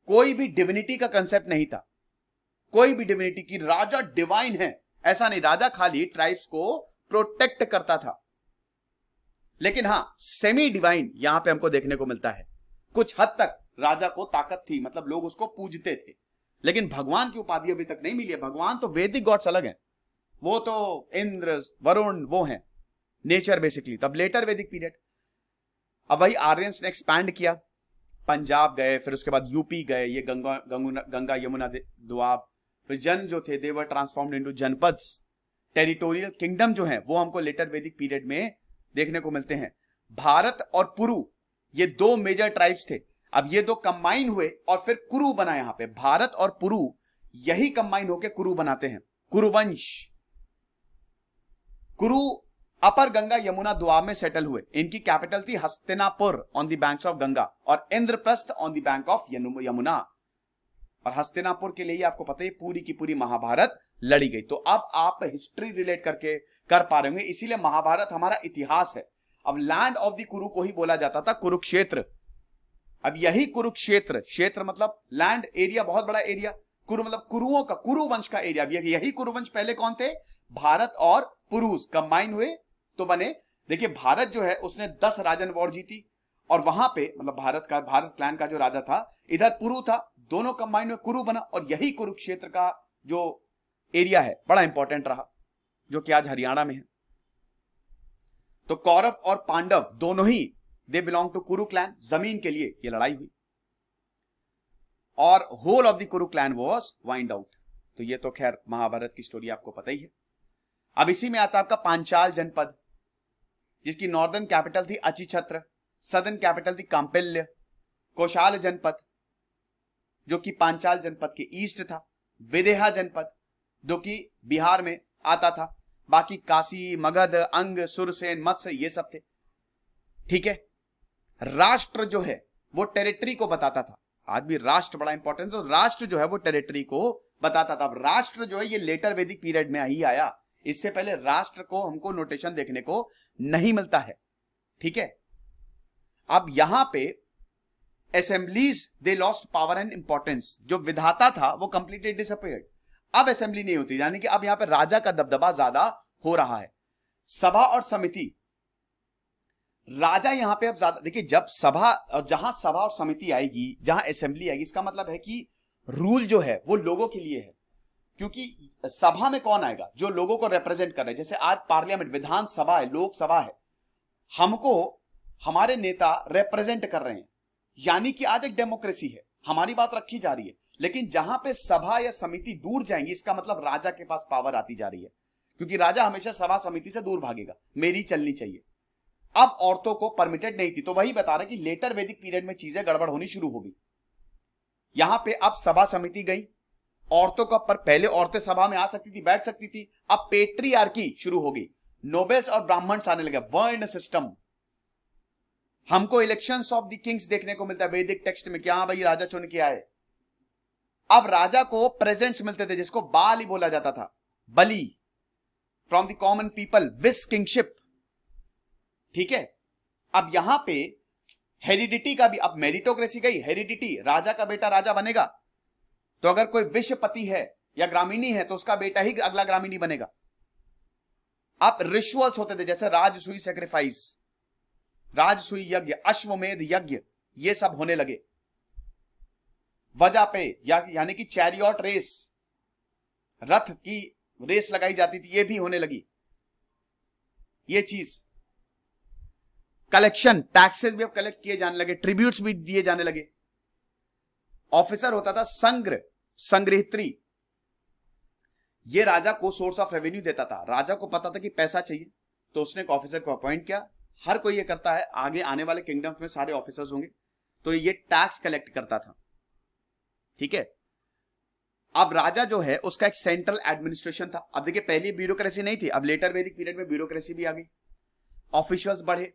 कोई भी डिविनिटी का कंसेप्ट नहीं था कोई भी डिविनिटी की राजा डिवाइन है ऐसा नहीं राजा खाली ट्राइब्स को प्रोटेक्ट करता था लेकिन हाँ सेमी डिवाइन यहां पे हमको देखने को मिलता है कुछ हद तक राजा को ताकत थी मतलब लोग उसको पूजते थे लेकिन भगवान की उपाधि अभी तक नहीं मिली है भगवान तो वैदिक गॉड्स अलग हैं वो तो इंद्र वरुण वो हैं नेचर बेसिकली तब लेटर वैदिक पीरियड अब वही आर्यंस ने एक्सपैंड किया पंजाब गए फिर उसके बाद यूपी गए ये गंगा गंगा यमुना दुआब फिर जन जो थे they were transformed into janapada territorial kingdom जो है वो हमको लेटर वैदिक पीरियड में देखने को मिलते हैं भारत और पुरु ये दो मेजर ट्राइब्स थे अब ये दो कंबाइन हुए और फिर कुरु बना यहां पे भारत और पुरु यही कंबाइन होकर कुरु बनाते हैं कुरुवंश कुरु अपर गंगा यमुना दुआ में सेटल हुए इनकी कैपिटल थी Hastinapur on the banks of Ganga और Indraprastha on the bank of Yamuna और हस्तिनापुर के लिए आपको पता है पूरी की पूरी महाभारत लड़ी गई तो अब आप हिस्ट्री रिलेट करके कर पा रहे होंगे इसीलिए महाभारत हमारा इतिहास है अब लैंड ऑफ द कुरु को ही बोला जाता था कुरुक्षेत्र अब यही कुरुक्षेत्र क्षेत्र मतलब लैंड एरिया बहुत बड़ा एरिया कुरु मतलब कुरुओं का कुरु वंश का एरिया अब यही कुरुवंश पहले कौन थे भारत और पुरुष कंबाइन हुए तो बने देखिए भारत जो है उसने दस राजन वॉर जीती और वहां पे मतलब भारत का भारत क्लैन का जो राजा था इधर पुरु था दोनों कंबाइन में कुरु बना और यही कुरुक्षेत्र का जो एरिया है बड़ा इंपॉर्टेंट रहा जो कि आज हरियाणा में है तो कौरव और पांडव दोनों ही they belong to Kuru clan जमीन के लिए ये लड़ाई हुई और whole of the Kuru clan was wind out तो ये तो खैर महाभारत की स्टोरी आपको पता ही है अब इसी में आता आपका पांचाल जनपद जिसकी नॉर्दर्न कैपिटल थी अचिछत्र सदर्न कैपिटल थी कांपिल्य कोशाल जनपद जो कि पांचाल जनपद के ईस्ट था विदेहा जनपद जो कि बिहार में आता था बाकी काशी मगध अंग सुरसेन मत्स्य ये सब थे ठीक है राष्ट्र जो है वो टेरिटरी को बताता था आज भी राष्ट्र बड़ा इंपॉर्टेंट तो राष्ट्र जो है वो टेरिटरी को बताता था राष्ट्र जो है ये लेटर वैदिक पीरियड में ही आया इससे पहले राष्ट्र को हमको नोटेशन देखने को नहीं मिलता है ठीक है अब यहां पे assemblies they lost power and importance जो विधाता था वो कंप्लीटली डिसअपेयर्ड अब असेंबली नहीं होती यानी कि अब यहां पर राजा का दबदबा ज्यादा हो रहा है सभा और समिति राजा यहां पे अब ज्यादा देखिए जब सभा और जहां सभा और समिति आएगी जहां असेंबली आएगी इसका मतलब है कि रूल जो है वो लोगों के लिए है क्योंकि सभा में कौन आएगा जो लोगों को रिप्रेजेंट कर रहे हैं जैसे आज पार्लियामेंट विधानसभा है लोकसभा है हमको हमारे नेता रिप्रेजेंट कर रहे हैं यानी कि आज एक डेमोक्रेसी है हमारी बात रखी जा रही है लेकिन जहां पे सभा या समिति दूर जाएंगी इसका मतलब राजा के पास पावर आती जा रही है क्योंकि राजा हमेशा सभा समिति से दूर भागेगा मेरी चलनी चाहिए अब औरतों को परमिटेड नहीं थी तो वही बता रहे कि लेटर वैदिक पीरियड में चीजें गड़बड़ होनी शुरू होगी यहां पे अब सभा समिति गई औरतों का पर पहले औरतें सभा में आ सकती थी बैठ सकती थी अब पेट्रीआरकी शुरू होगी नोबेल्स और ब्राह्मण्स आने लगे वर्ण सिस्टम हमको इलेक्शंस ऑफ द किंग्स देखने को मिलता है वैदिक टेक्स्ट में क्या भाई राजा चुन के आए अब राजा को प्रेजेंट्स मिलते थे जिसको ही बोला जाता था बली फ्रॉम द कॉमन पीपल विस किंगशिप ठीक है अब यहां पे हेरिडिटी का भी अब मेरिटोक्रेसी गई हेरिडिटी राजा का बेटा राजा बनेगा तो अगर कोई विश्वपति है या ग्रामीणी है तो उसका बेटा ही अगला ग्रामीणी बनेगा अब रिचुअल्स होते थे जैसे राजसुई सेक्रीफाइस राजसुई यज्ञ अश्वमेध यज्ञ ये सब होने लगे वजह पे या यानी कि चैरियॉट रेस रथ की रेस लगाई जाती थी ये भी होने लगी ये चीज कलेक्शन टैक्सेस भी अब कलेक्ट किए जाने लगे ट्रिब्यूट्स भी दिए जाने लगे ऑफिसर होता था संग्र संग्रहित्री ये राजा को सोर्स ऑफ रेवेन्यू देता था राजा को पता था कि पैसा चाहिए तो उसने एक ऑफिसर को अपॉइंट किया हर कोई ये करता है आगे आने वाले किंगडम्स में सारे ऑफिसर्स होंगे तो ये टैक्स कलेक्ट करता था ठीक है अब राजा जो है उसका एक सेंट्रल एडमिनिस्ट्रेशन था अब देखिए पहली ब्यूरोक्रेसी नहीं थी अब लेटर वैदिक पीरियड में ब्यूरोक्रेसी भी आ गई ऑफिशियल्स बढ़े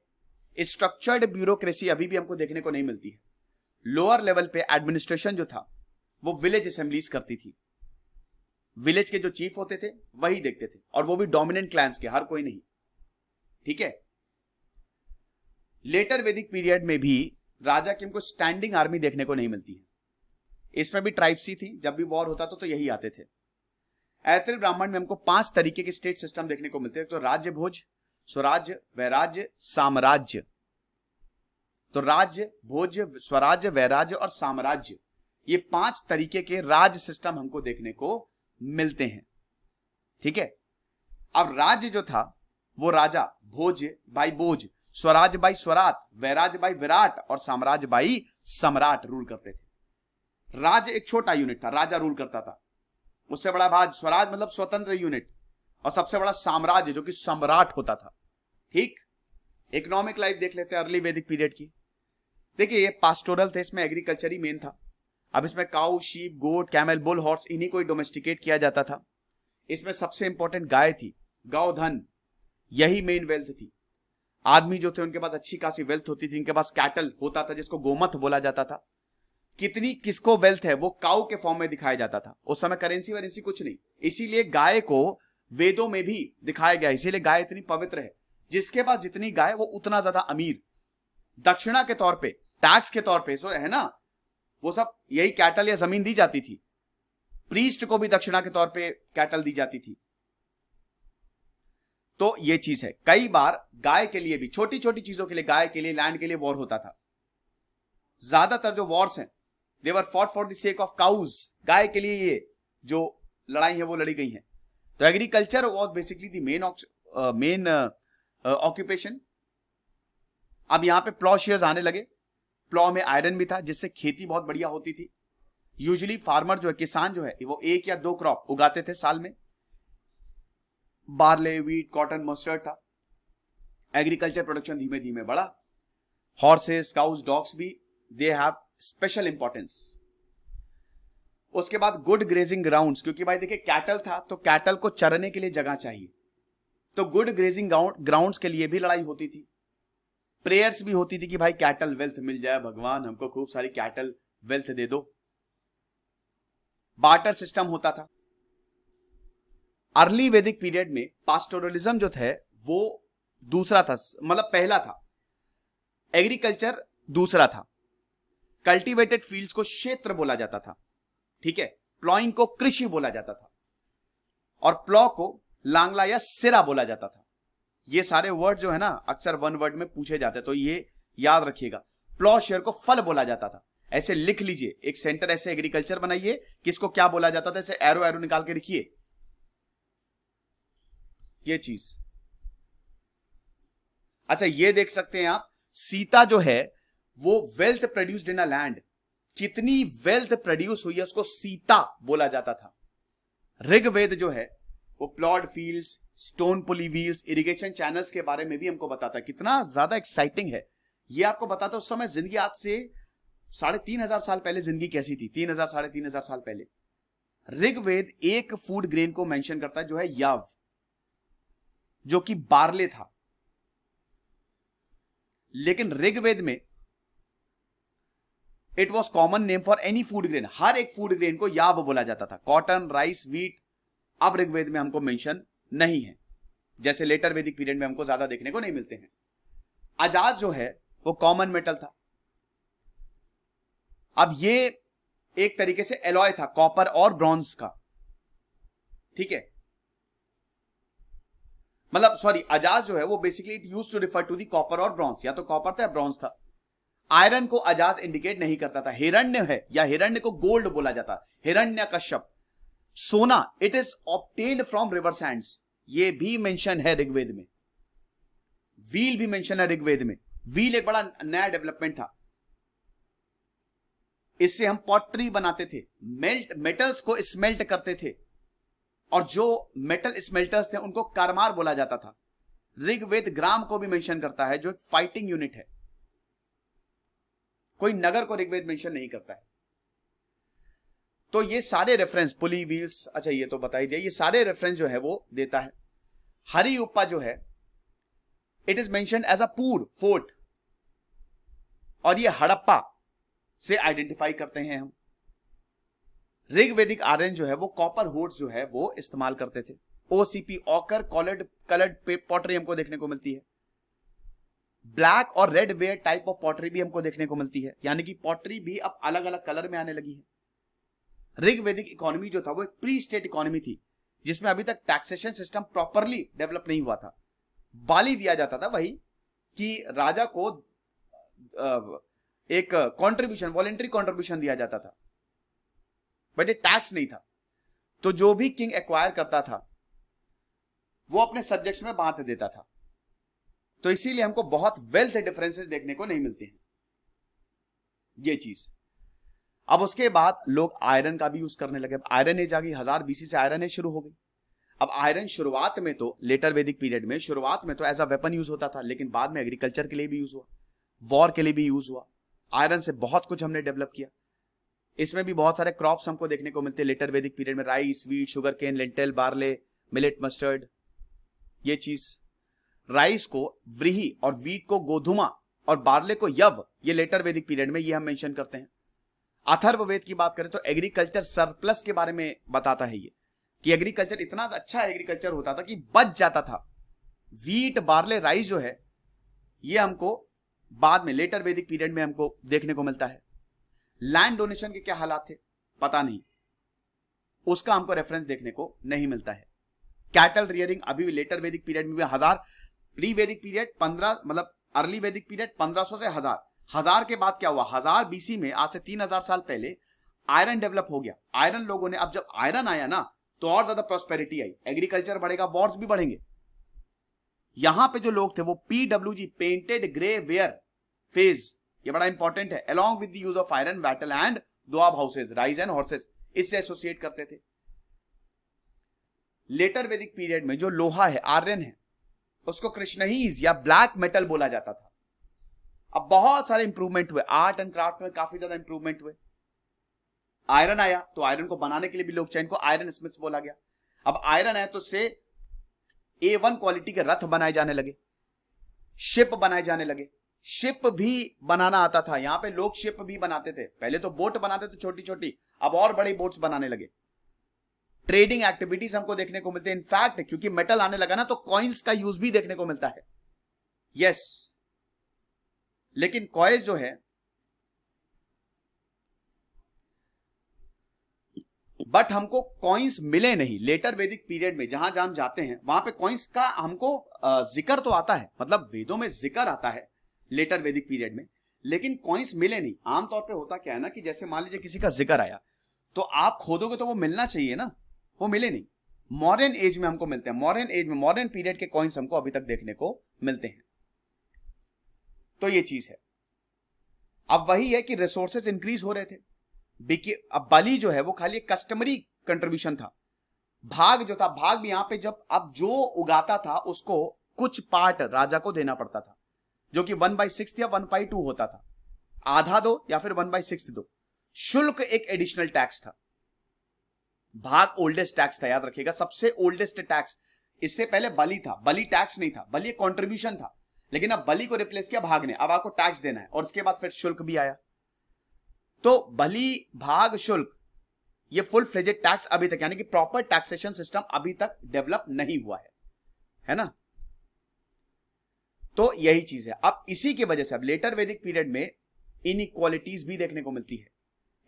स्ट्रक्चर्ड ब्यूरोक्रेसी अभी भी हमको देखने को नहीं मिलती है लोअर लेवल पे एडमिनिस्ट्रेशन जो था वो विलेज असेंबलीज करती थी विलेज के जो चीफ होते थे वही देखते थे और वो भी डोमिनेंट क्लांस के हर कोई नहीं ठीक है लेटर वैदिक पीरियड में भी राजा की हमको स्टैंडिंग आर्मी देखने को नहीं मिलती है इसमें भी ट्राइब्स ही थी जब भी वॉर होता था तो यही आते थे ऐतरे ब्राह्मण में हमको पांच तरीके के स्टेट सिस्टम देखने को मिलते हैं तो राज्य भोज स्वराज्य वैराज्य साम्राज्य तो राज्य भोज स्वराज्य वैराज्य और साम्राज्य ये पांच तरीके के राज सिस्टम हमको देखने को मिलते हैं ठीक है अब राज्य जो था वो राजा भोज बाई भोज स्वराज बाई स्वरात वैराज बाई विराट और साम्राज्य बाई सम्राट रूल करते थे राज्य एक छोटा यूनिट था राजा रूल करता था उससे बड़ा भाज स्वराज मतलब स्वतंत्र यूनिट और सबसे बड़ा साम्राज्य जो कि सम्राट होता था ठीक इकोनॉमिक लाइफ देख लेते हैं अर्ली वैदिक पीरियड की देखिए ये पास्टोरल थे इसमें एग्रीकल्चर ही मेन था अब इसमें cow sheep goat camel bull horse इन्हीं को डोमेस्टिकेट किया जाता था इसमें सबसे इंपॉर्टेंट गाय थी गौधन यही मेन वेल्थ थी आदमी जो थे उनके पास अच्छी खासी वेल्थ होती थी इनके पास कैटल होता था जिसको गोमत बोला जाता था कितनी किसको वेल्थ है वो काउ के फॉर्म में दिखाया जाता था उस समय करेंसी वरेंसी कुछ नहीं इसीलिए गाय को वेदों में भी दिखाया गया इसीलिए गाय इतनी पवित्र है जिसके पास जितनी गाय वो उतना ज्यादा अमीर दक्षिणा के तौर पे टैक्स के तौर पे सो है ना वो सब यही कैटल या जमीन दी जाती थी प्रीस्ट को भी दक्षिणा के तौर पे कैटल दी जाती थी तो ये चीज है कई बार गाय के लिए भी छोटी छोटी चीजों के लिए गाय के लिए लैंड के लिए वॉर होता था ज्यादातर जो वॉर्स हैं दे वर फॉट फॉर देक ऑफ काउज गाय के लिए ये जो लड़ाई है वो लड़ी गई है तो agriculture was basically the main main occupation अब यहां पे शेयर आने लगे प्लॉ में आयरन भी था जिससे खेती बहुत बढ़िया होती थी यूजली फार्मर जो है किसान जो है वो एक या दो क्रॉप उगाते थे साल में बार्ले वीट कॉटन मस्टर्ड था एग्रीकल्चर प्रोडक्शन धीमे धीमे बढ़ा हॉर्सेस काउस डॉग्स भी दे हैव स्पेशल इंपॉर्टेंस उसके बाद गुड ग्रेजिंग ग्राउंड्स क्योंकि भाई देखिए कैटल था तो कैटल को चरने के लिए जगह चाहिए तो गुड ग्रेजिंग ग्राउंड्स के लिए भी लड़ाई होती थी प्रेयर्स भी होती थी कि भाई कैटल वेल्थ मिल जाए भगवान हमको खूब सारी कैटल वेल्थ दे दो बार्टर सिस्टम होता था अर्ली वैदिक पीरियड में पास्टोरलिज्म जो थे वो दूसरा था मतलब पहला था एग्रीकल्चर दूसरा था कल्टीवेटेड फील्ड्स को क्षेत्र बोला जाता था ठीक है प्लॉइंग को कृषि बोला जाता था और प्लॉ को लांगला या सिरा बोला जाता था ये सारे वर्ड जो है ना अक्सर वन वर्ड में पूछे जाते तो ये याद रखिएगा प्लॉ शेयर को फल बोला जाता था ऐसे लिख लीजिए एक सेंटर ऐसे एग्रीकल्चर बनाइए किसको क्या बोला जाता था ऐसे एरो एरो निकाल के लिखिए ये चीज अच्छा ये देख सकते हैं आप सीता जो है वो wealth produced in a land कितनी वेल्थ प्रोड्यूस हुई है उसको सीता बोला जाता था ऋग्वेद जो है वो plot fields stone pulley wheels irrigation channels के बारे में भी हमको बताता है कितना ज्यादा एक्साइटिंग है ये आपको बताता उस समय जिंदगी आज से साढ़े तीन हजार साल पहले जिंदगी कैसी थी तीन हजार साढ़े तीन हजार साल पहले ऋग्वेद एक फूड ग्रेन को मेंशन करता है जो है याव जो कि बारले था लेकिन ऋग्वेद में it was common name for any food grain हर एक फूड ग्रेन को याव बोला जाता था कॉटन राइस वीट अब ऋग्वेद में हमको मेंशन नहीं है जैसे लेटर वैदिक पीरियड में हमको ज्यादा देखने को नहीं मिलते हैं आजाद जो है वो कॉमन मेटल था अब ये एक तरीके से एलॉय था कॉपर और ब्रॉन्ज का ठीक है मतलब सॉरी अजाज जो है वो basically it use to refer to the copper और ब्रॉन्ज या तो कॉपर था या ब्रॉन्ज था आयरन को अजाज इंडिकेट नहीं करता था हिरण्य है या हिरण्य को गोल्ड बोला जाता हिरण्य कश्यप सोना it is obtained from river sand ये भी मेंशन है ऋग्वेद में व्हील भी मेंशन है ऋग्वेद में व्हील एक बड़ा नया डेवलपमेंट था इससे हम पॉटरी बनाते थे मेल्ट मेटल्स को स्मेल्ट करते थे और जो मेटल स्मेल्टर्स थे उनको कारमार बोला जाता था ऋग्वेद ग्राम को भी मेंशन करता है जो एक फाइटिंग यूनिट है कोई नगर को ऋग्वेद मेंशन नहीं करता है तो ये सारे रेफरेंस पुली व्हील्स अच्छा ये तो बता ही दिया ये सारे रेफरेंस जो है वो देता है हरी उपा जो है it is mention as a पूर फोर्ट और ये हड़प्पा से आइडेंटिफाई करते हैं हम ऋग्वेदिक आर्यन जो है वो कॉपर होट जो है वो इस्तेमाल करते थे OCP ochre coloured coloured pottery हमको देखने को मिलती है ब्लैक और red ware type of pottery भी हमको देखने को मिलती है यानी कि पॉटरी भी अब अलग अलग कलर में आने लगी है रिग वैदिक इकोनॉमी जो था वो एक प्री स्टेट इकोनॉमी थी जिसमें अभी तक टैक्सेशन सिस्टम प्रॉपरली डेवलप नहीं हुआ था बाली दिया जाता था वही कि राजा को एक कॉन्ट्रीब्यूशन वॉलेंट्री कॉन्ट्रीब्यूशन दिया जाता था बट ये टैक्स नहीं था तो जो भी किंग एक्वायर करता था वो अपने सब्जेक्ट्स में बांट देता था तो इसीलिए हमको बहुत वेल्थ डिफरेंसेस देखने को नहीं मिलते हैं ये चीज अब उसके बाद लोग आयरन का भी यूज करने लगे आयरन एज आ गई हजार बीसी से आयरन एज शुरू हो गई अब आयरन शुरुआत में तो लेटर वैदिक पीरियड में शुरुआत में तो एज अ वेपन यूज होता था लेकिन बाद में एग्रीकल्चर के लिए भी यूज हुआ वॉर के लिए भी यूज हुआ आयरन से बहुत कुछ हमने डेवलप किया इसमें भी बहुत सारे क्रॉप्स हमको देखने को मिलते लेटर वैदिक पीरियड में rice wheat sugar cane lentil barley millet mustard ये चीज़ राइस को व्रीही और वीट को गोधुमा और बार्ले को यव ये लेटर वैदिक पीरियड में ये हम मेंशन करते हैं अथर्ववेद की बात करें तो एग्रीकल्चर सरप्लस के बारे में बताता है ये कि एग्रीकल्चर इतना अच्छा एग्रीकल्चर होता था कि बच जाता था वीट बार्ले राइस जो है ये हमको बाद में लेटर वैदिक पीरियड में हमको देखने को मिलता है लैंड डोनेशन के क्या हालात थे पता नहीं उसका हमको रेफरेंस देखने को नहीं मिलता है कैटल रियरिंग अभी भी लेटर वैदिक पीरियड में भी हजार प्री वैदिक पीरियड पंद्रह मतलब अर्ली वैदिक पीरियड पंद्रह से हजार हजार के बाद क्या हुआ हजार बीसी में आज से तीन हजार साल पहले आयरन डेवलप हो गया आयरन लोगों ने अब जब आयरन आया ना तो और ज्यादा प्रोस्पेरिटी आई एग्रीकल्चर बढ़ेगा वॉर्स भी बढ़ेंगे यहां पे जो लोग थे वो PW G painted grey ware phase ये बड़ा इंपॉर्टेंट है along with use of iron battle and Doab houses rise and horses इससे एसोसिएट करते थे लेटर वैदिक पीरियड में जो लोहा है आर्यन है उसको कृष्णहीज या ब्लैक मेटल बोला जाता था अब बहुत सारे इंप्रूवमेंट हुए आर्ट एंड क्राफ्ट में काफी ज्यादा इंप्रूवमेंट हुए आयरन आया तो आयरन को बनाने के लिए भी लोग चैन को आयरन स्मिथ बोला गया अब आयरन आया तो से ए वन क्वालिटी के रथ बनाए जाने लगे शिप बनाए जाने लगे शिप भी बनाना आता था यहां पे लोग शिप भी बनाते थे पहले तो बोट बनाते थे छोटी छोटी अब और बड़ी बोट्स बनाने लगे ट्रेडिंग एक्टिविटीज हमको देखने को मिलते हैं इनफैक्ट क्योंकि मेटल आने लगा ना तो कॉइन्स का यूज भी देखने को मिलता है यस yes. लेकिन कॉइज जो है बट हमको कॉइन्स मिले नहीं लेटर वैदिक पीरियड में जहां जहां हम जाते हैं वहां पे कॉइन्स का हमको जिक्र तो आता है मतलब वेदों में जिक्र आता है लेटर वैदिक पीरियड में लेकिन कॉइन्स मिले नहीं आमतौर पे होता क्या है ना कि जैसे मान लीजिए किसी का जिक्र आया तो आप खोदोगे तो वो मिलना चाहिए ना वो मिले नहीं मॉडर्न एज में हमको मिलते हैं मॉडर्न एज में मॉडर्न पीरियड के कॉइन्स हमको अभी तक देखने को मिलते हैं तो ये चीज है अब वही है कि रिसोर्सेज इंक्रीज हो रहे थे अब बली जो है वो खाली एक कस्टमरी कंट्रीब्यूशन था भाग जो था भाग भी यहां पे जब अब जो उगाता था उसको कुछ पार्ट राजा को देना पड़ता था जो कि वन बाई सिक्स या वन बाई टू होता था आधा दो या फिर वन बाई सिक्स दो शुल्क एक एडिशनल टैक्स था भाग ओल्डेस्ट टैक्स था याद रखिएगा सबसे ओल्डेस्ट टैक्स इससे पहले बली था बलि टैक्स नहीं था बलि कॉन्ट्रीब्यूशन था लेकिन अब बलि को रिप्लेस किया भाग ने अब आपको टैक्स देना है और उसके बाद फिर शुल्क भी आया तो बली भाग शुल्क ये फुल फ्लेजेड टैक्स अभी तक यानी कि प्रॉपर टैक्सेशन सिस्टम अभी तक डेवलप नहीं हुआ है है ना तो यही चीज है अब इसी की वजह से अब लेटर वैदिक पीरियड में इनइक्वालिटीज भी देखने को मिलती है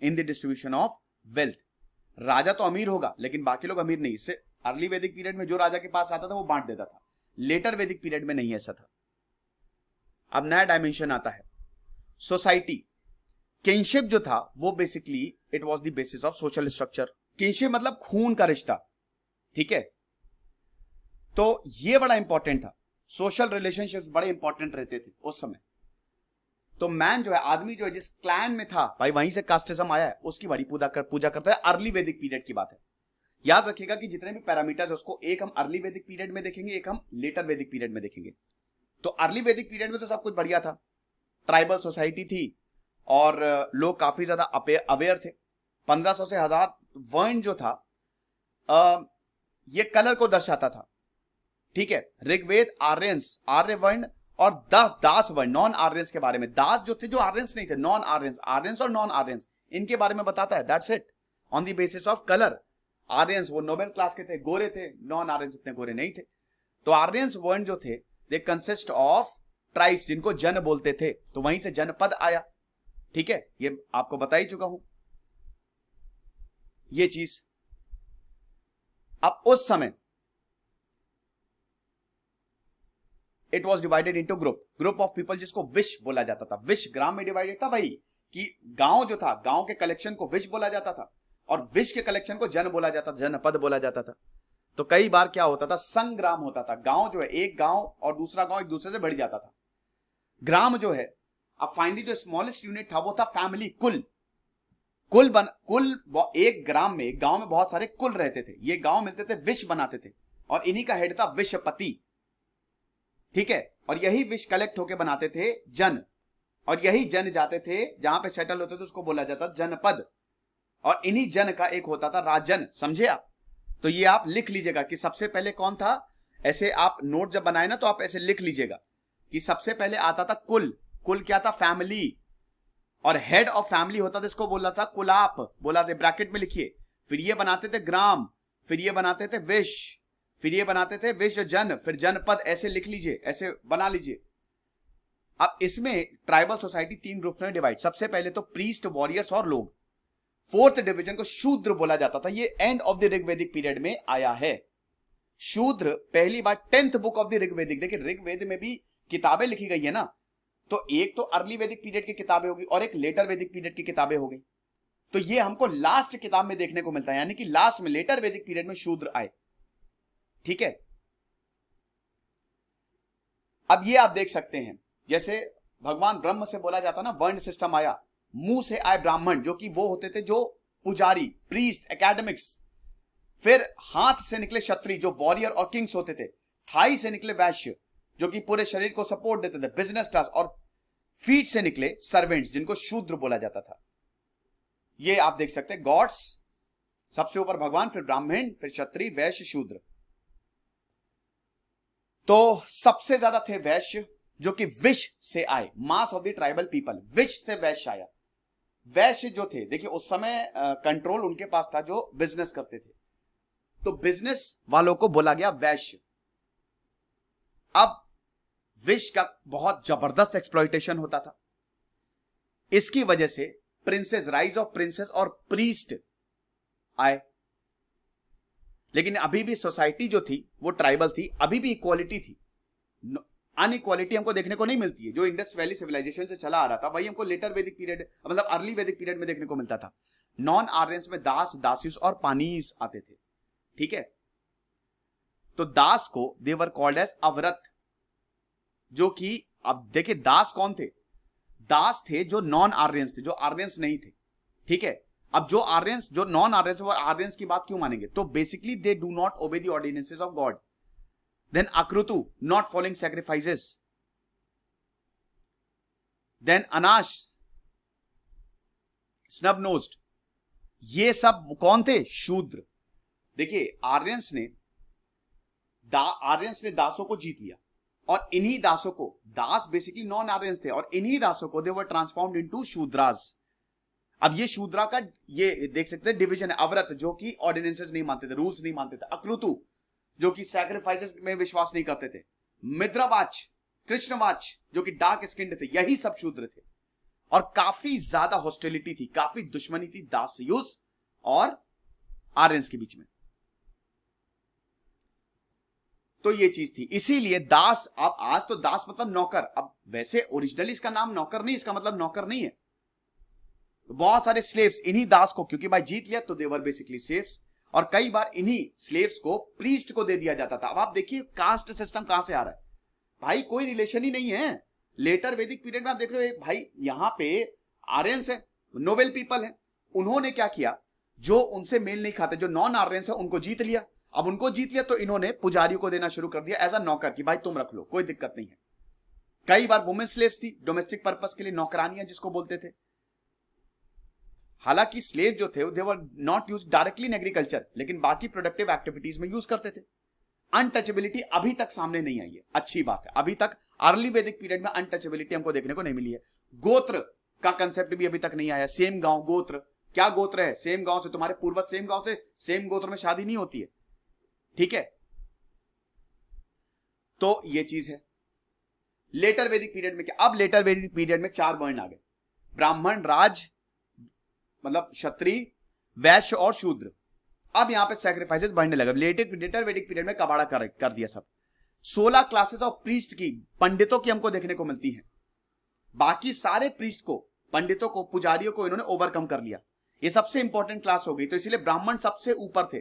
in the distribution of wealth राजा तो अमीर होगा लेकिन बाकी लोग अमीर नहीं इससे अर्ली वैदिक पीरियड में जो राजा के पास आता था वो बांट देता था लेटर वैदिक पीरियड में नहीं ऐसा था अब नया डायमेंशन आता है सोसाइटी किनशिप जो था वो basically it was the basis of social structure kinship मतलब खून का रिश्ता ठीक है तो ये बड़ा इंपॉर्टेंट था सोशल रिलेशनशिप्स बड़े इंपॉर्टेंट रहते थे उस समय तो मैन जो है आदमी जो है जिस क्लैन में था भाई वहीं से कास्टिज्म आया है उसकी बड़ी पूजा कर पूजा करता है अर्ली वैदिक पीरियड की बात है याद रखिएगा कि जितने भी पैरामीटर्स उसको एक हम अर्ली वैदिक पीरियड में देखेंगे एक हम लेटर वैदिक पीरियड में देखेंगे तो अर्ली वैदिक पीरियड में तो सब कुछ बढ़िया था ट्राइबल सोसाइटी थी और लोग काफी ज्यादा अवेयर थे 1500 से हजार वर्ण जो था आ, ये कलर को दर्शाता था ठीक है ऋग्वेद आर्यंस आर्य वर्ण और दस दास वर्ड नॉन आर्यस के बारे में दास जो थे जो आर्यस नहीं थे नॉन आर्यस आर्यस और नॉन आर्यस इनके बारे में बताता है that's it on the basis of colour Aryas वो नोबेल क्लास के थे गोरे थे नॉन आर्यस इतने गोरे नहीं थे तो आर्यस वर्ण जो थे दे कंसिस्ट ऑफ ट्राइब्स जिनको जन बोलते थे तो वहीं से जनपद आया ठीक है ये आपको बता ही चुका हूं ये चीज अब उस समय it was divided into group group of people जिसको विश बोला जाता था विश ग्राम में डिवाइडेड था भाई कि गांव जो था गांव के कलेक्शन को विश बोला जाता था और विश के कलेक्शन को जन बोला जाता था जनपद बोला जाता था तो कई बार क्या होता था संग्राम होता था गांव जो है एक गांव और दूसरा गांव एक दूसरे से बढ़ जाता था ग्राम जो है अब फाइनली जो स्मॉलेस्ट यूनिट था वो था फैमिली कुल कुल बन कुल एक ग्राम में गांव में बहुत सारे कुल रहते थे ये गांव मिलते थे विश बनाते थे और इन्हीं का हेड था विश्वपति ठीक है और यही विष कलेक्ट होके बनाते थे जन और यही जन जाते थे जहां पे सेटल होते थे उसको बोला जाता जनपद और इन्हीं जन का एक होता था राजन समझे आप तो ये आप लिख लीजिएगा कि सबसे पहले कौन था ऐसे आप नोट जब बनाए ना तो आप ऐसे लिख लीजिएगा कि सबसे पहले आता था कुल कुल क्या था फैमिली और हेड ऑफ फैमिली होता था इसको बोला था कुलाप बोला थे ब्रैकेट में लिखिए फिर ये बनाते थे ग्राम फिर ये बनाते थे विश फिर ये बनाते थे विश्व जन फिर जनपद ऐसे लिख लीजिए ऐसे बना लीजिए अब इसमें ट्राइबल सोसाइटी तीन ग्रुप में डिवाइड सबसे पहले तो प्रीस्ट वॉरियर्स और लोग फोर्थ डिवीजन को शूद्र बोला जाता था ये end of the Rigvedic period में आया है शूद्र पहली बार tenth book of the Rigvedic देखिए ऋग्वेद में भी किताबें लिखी गई है ना तो एक तो अर्ली वैदिक पीरियड की किताबें होगी और एक लेटर वैदिक पीरियड की किताबें हो गई तो ये हमको लास्ट किताब में देखने को मिलता है यानी कि लास्ट में लेटर वैदिक पीरियड में शूद्र आए ठीक है अब ये आप देख सकते हैं जैसे भगवान ब्रह्म से बोला जाता ना वर्ण सिस्टम आया मुंह से आए ब्राह्मण जो कि वो होते थे जो पुजारी प्रीस्ट एकेडमिक्स फिर हाथ से निकले क्षत्री जो वॉरियर और किंग्स होते थे थाई से निकले वैश्य जो कि पूरे शरीर को सपोर्ट देते थे बिजनेस क्लास और फीट से निकले सर्वेंट्स जिनको शूद्र बोला जाता था ये आप देख सकते हैं गॉड्स सबसे ऊपर भगवान फिर ब्राह्मण फिर क्षत्रि वैश्य शूद्र तो सबसे ज्यादा थे वैश्य जो कि विश से आए mass of the tribal people विश से वैश्य आया वैश्य जो थे देखिए उस समय कंट्रोल उनके पास था जो बिजनेस करते थे तो बिजनेस वालों को बोला गया वैश्य अब विश का बहुत जबरदस्त एक्सप्लॉयटेशन होता था इसकी वजह से प्रिंसेस राइज ऑफ प्रिंसेस और प्रीस्ट आए लेकिन अभी भी सोसाइटी जो थी वो ट्राइबल थी अभी भी इक्वालिटी थी अन इक्वालिटी हमको देखने को नहीं मिलती है जो इंडस वैली सिविलाइजेशन से चला आ रहा था वही हमको लेटर वैदिक पीरियड मतलब अर्ली वैदिक पीरियड में देखने को मिलता था नॉन आर्यंस में दास दासियस और पानीस आते थे ठीक है तो दास को देवर कॉल्ड एज अवरत जो कि अब देखिए दास कौन थे दास थे जो नॉन आर्यंस थे जो आर्यंस नहीं थे ठीक है अब जो आर्यंस जो नॉन आर्यंस वो आर्यंस की बात क्यों मानेंगे तो basically they do not obey the of god then अक्रुतु नॉट फॉलोइंग सेक्रीफाइसेस देन अनाश स्नब नोस्ड ये सब कौन थे शूद्र देखिए आर्यंस ने दा आर्यंस ने दासों को जीत लिया और इन्हीं दासों को दास बेसिकली नॉन आर्यंस थे और इन्हीं दासों को they were transformed into Shudras अब ये शूद्रा का ये देख सकते हैं डिवीजन है अवरत जो कि ऑर्डिनेंसेस नहीं मानते थे रूल्स नहीं मानते थे अक्रुतु जो कि सैक्रिफाइसेस में विश्वास नहीं करते थे मिद्रावाच कृष्णवाच जो कि डार्क स्किंड थे यही सब शूद्र थे और काफी ज्यादा हॉस्टिलिटी थी काफी दुश्मनी थी दासयूस और आर्यस के बीच में तो ये चीज थी इसीलिए दास अब आज तो दास मतलब नौकर अब वैसे ओरिजिनली इसका नाम नौकर नहीं इसका मतलब नौकर नहीं है बहुत सारे स्लेव्स इन्हीं दास को क्योंकि भाई जीत लिया तो देवर बेसिकली स्लेव्स और कई बार इन्हीं स्लेव्स को प्रीस्ट को दे दिया जाता था अब आप देखिए कास्ट सिस्टम कहां से आ रहा है भाई कोई रिलेशन ही नहीं है लेटर वैदिक पीरियड में आप देख रहे हो भाई यहाँ पे आर्यंस है नोबेल पीपल है उन्होंने क्या किया जो उनसे मेल नहीं खाते जो नॉन आर्यंस है उनको जीत लिया अब उनको जीत लिया तो इन्होंने पुजारियों को देना शुरू कर दिया एज अ नौकर की भाई तुम रख लो कोई दिक्कत नहीं है कई बार वुमेन स्लेव्स थी डोमेस्टिक पर्पस के लिए नौकरानियां जिसको बोलते थे हालांकि स्लेव जो थे they were not use directly in agriculture लेकिन बाकी प्रोडक्टिव एक्टिविटीज में यूज करते थे अनटचेबिलिटी अभी तक सामने नहीं आई है अच्छी बात है अभी तक अर्ली वैदिक पीरियड में अनटचेबिलिटी हमको देखने को नहीं मिली है गोत्र का कंसेप्ट भी अभी तक नहीं आया सेम गांव गोत्र क्या गोत्र है सेम गांव से तुम्हारे पूर्वज सेम गांव से सेम गोत्र में शादी नहीं होती है ठीक है तो ये चीज है लेटर वैदिक पीरियड में क्या अब लेटर वैदिक पीरियड में चार वर्ण आ गए ब्राह्मण राज मतलब क्षत्रिय वैश्य और शूद्र अब यहाँ पे सेक्रीफाइसेस बढ़ने लगे लेटेड लेटर वेडिक पीरियड में कबाड़ा कर, कर दिया सब सोलह क्लासेस ऑफ प्रीस्ट की पंडितों की हमको देखने को मिलती हैं बाकी सारे प्रीस्ट को पंडितों को पुजारियों को इन्होंने ओवरकम कर लिया ये सबसे इंपॉर्टेंट क्लास हो गई तो इसलिए ब्राह्मण सबसे ऊपर थे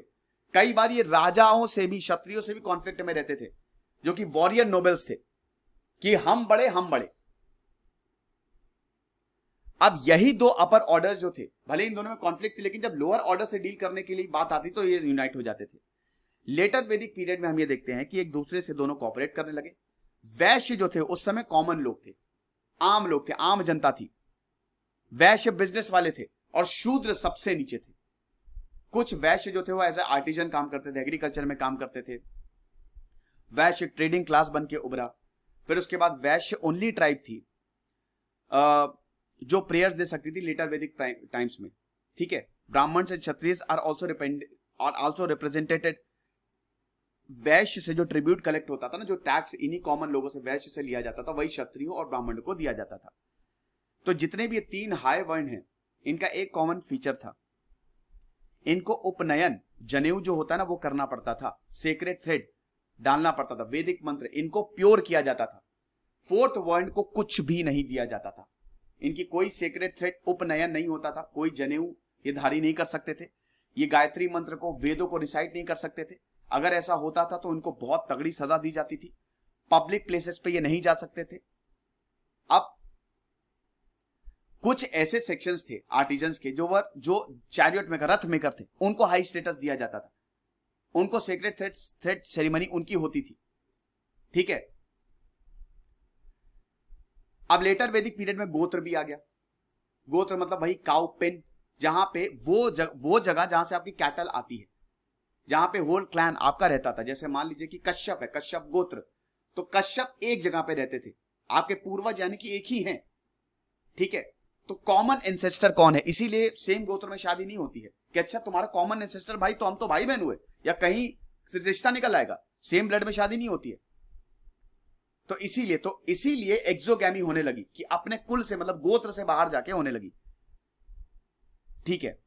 कई बार ये राजाओं से भी क्षत्रियों से भी कॉन्फ्लिक्ट में रहते थे जो कि वॉरियर नोबेल्स थे कि हम बड़े हम बड़े अब यही दो अपर ऑर्डर जो थे भले इन दोनों में कॉन्फ्लिक्ट थे लेकिन जब लोअर ऑर्डर से डील करने के लिए बात आती तो ये यूनाइट हो जाते थे लेटर वैदिक पीरियड में हम ये देखते हैं कि एक दूसरे से दोनों कॉपरेट करने लगे वैश्य जो थे उस समय कॉमन लोग थे आम लोग थे आम जनता थी वैश्य बिजनेस वाले थे और शूद्र सबसे नीचे थे कुछ वैश्य जो थे वो एज ए आर्टिजन काम करते थे एग्रीकल्चर में काम करते थे वैश्य ट्रेडिंग क्लास बन के उभरा फिर उसके बाद वैश्य ओनली ट्राइब थी जो प्रेयर्स दे सकती थी लेटर वैदिक टाइम्स में ठीक है Brahmin and Kshatriyas are also are also represented Vaishya से जो ट्रिब्यूट कलेक्ट होता था ना जो टैक्स इन्हीं कॉमन लोगों से वैश्य से लिया जाता था वही क्षत्रियो और ब्राह्मण को दिया जाता था तो जितने भी तीन हाई वर्ण हैं इनका एक कॉमन फीचर था इनको उपनयन जनेऊ जो होता है ना वो करना पड़ता था सेक्रेट थ्रेड डालना पड़ता था वैदिक मंत्र इनको प्योर किया जाता था फोर्थ वर्ण को कुछ भी नहीं दिया जाता था इनकी कोई सेक्रेट थ्रेट उपनयन नहीं होता था कोई जनेऊ ये धारी नहीं कर सकते थे ये गायत्री मंत्र को वेदों को रिसाइट नहीं कर सकते थे अगर ऐसा होता था तो इनको बहुत तगड़ी सजा दी जाती थी पब्लिक प्लेसेस पे ये नहीं जा सकते थे अब कुछ ऐसे सेक्शंस थे आर्टिजन्स के जो वर जो चैरियट मेकर रथ मेकर थे उनको हाई स्टेटस दिया जाता था उनको सेक्रेट थ्रेट थ्रेट सेरेमनी उनकी होती थी ठीक है अब लेटर वैदिक पीरियड में गोत्र भी आ गया गोत्र मतलब वही काउ पेन जहां पे वो जग, वो जगह जहां से आपकी कैटल आती है जहां पे होल क्लैन आपका रहता था जैसे मान लीजिए कि कश्यप है कश्यप गोत्र तो कश्यप एक जगह पे रहते थे आपके पूर्वज यानी कि एक ही हैं ठीक है तो कॉमन एंसेस्टर कौन है इसीलिए सेम गोत्र में शादी नहीं होती है कि अच्छा तुम्हारा कॉमन एंसेस्टर भाई तो हम तो भाई बहन हुए या कहीं रिश्ता निकल आएगा सेम ब्लड में शादी नहीं होती है तो इसीलिए तो इसीलिए एक्सोगैमी होने लगी कि अपने कुल से मतलब गोत्र से बाहर जाके होने लगी ठीक है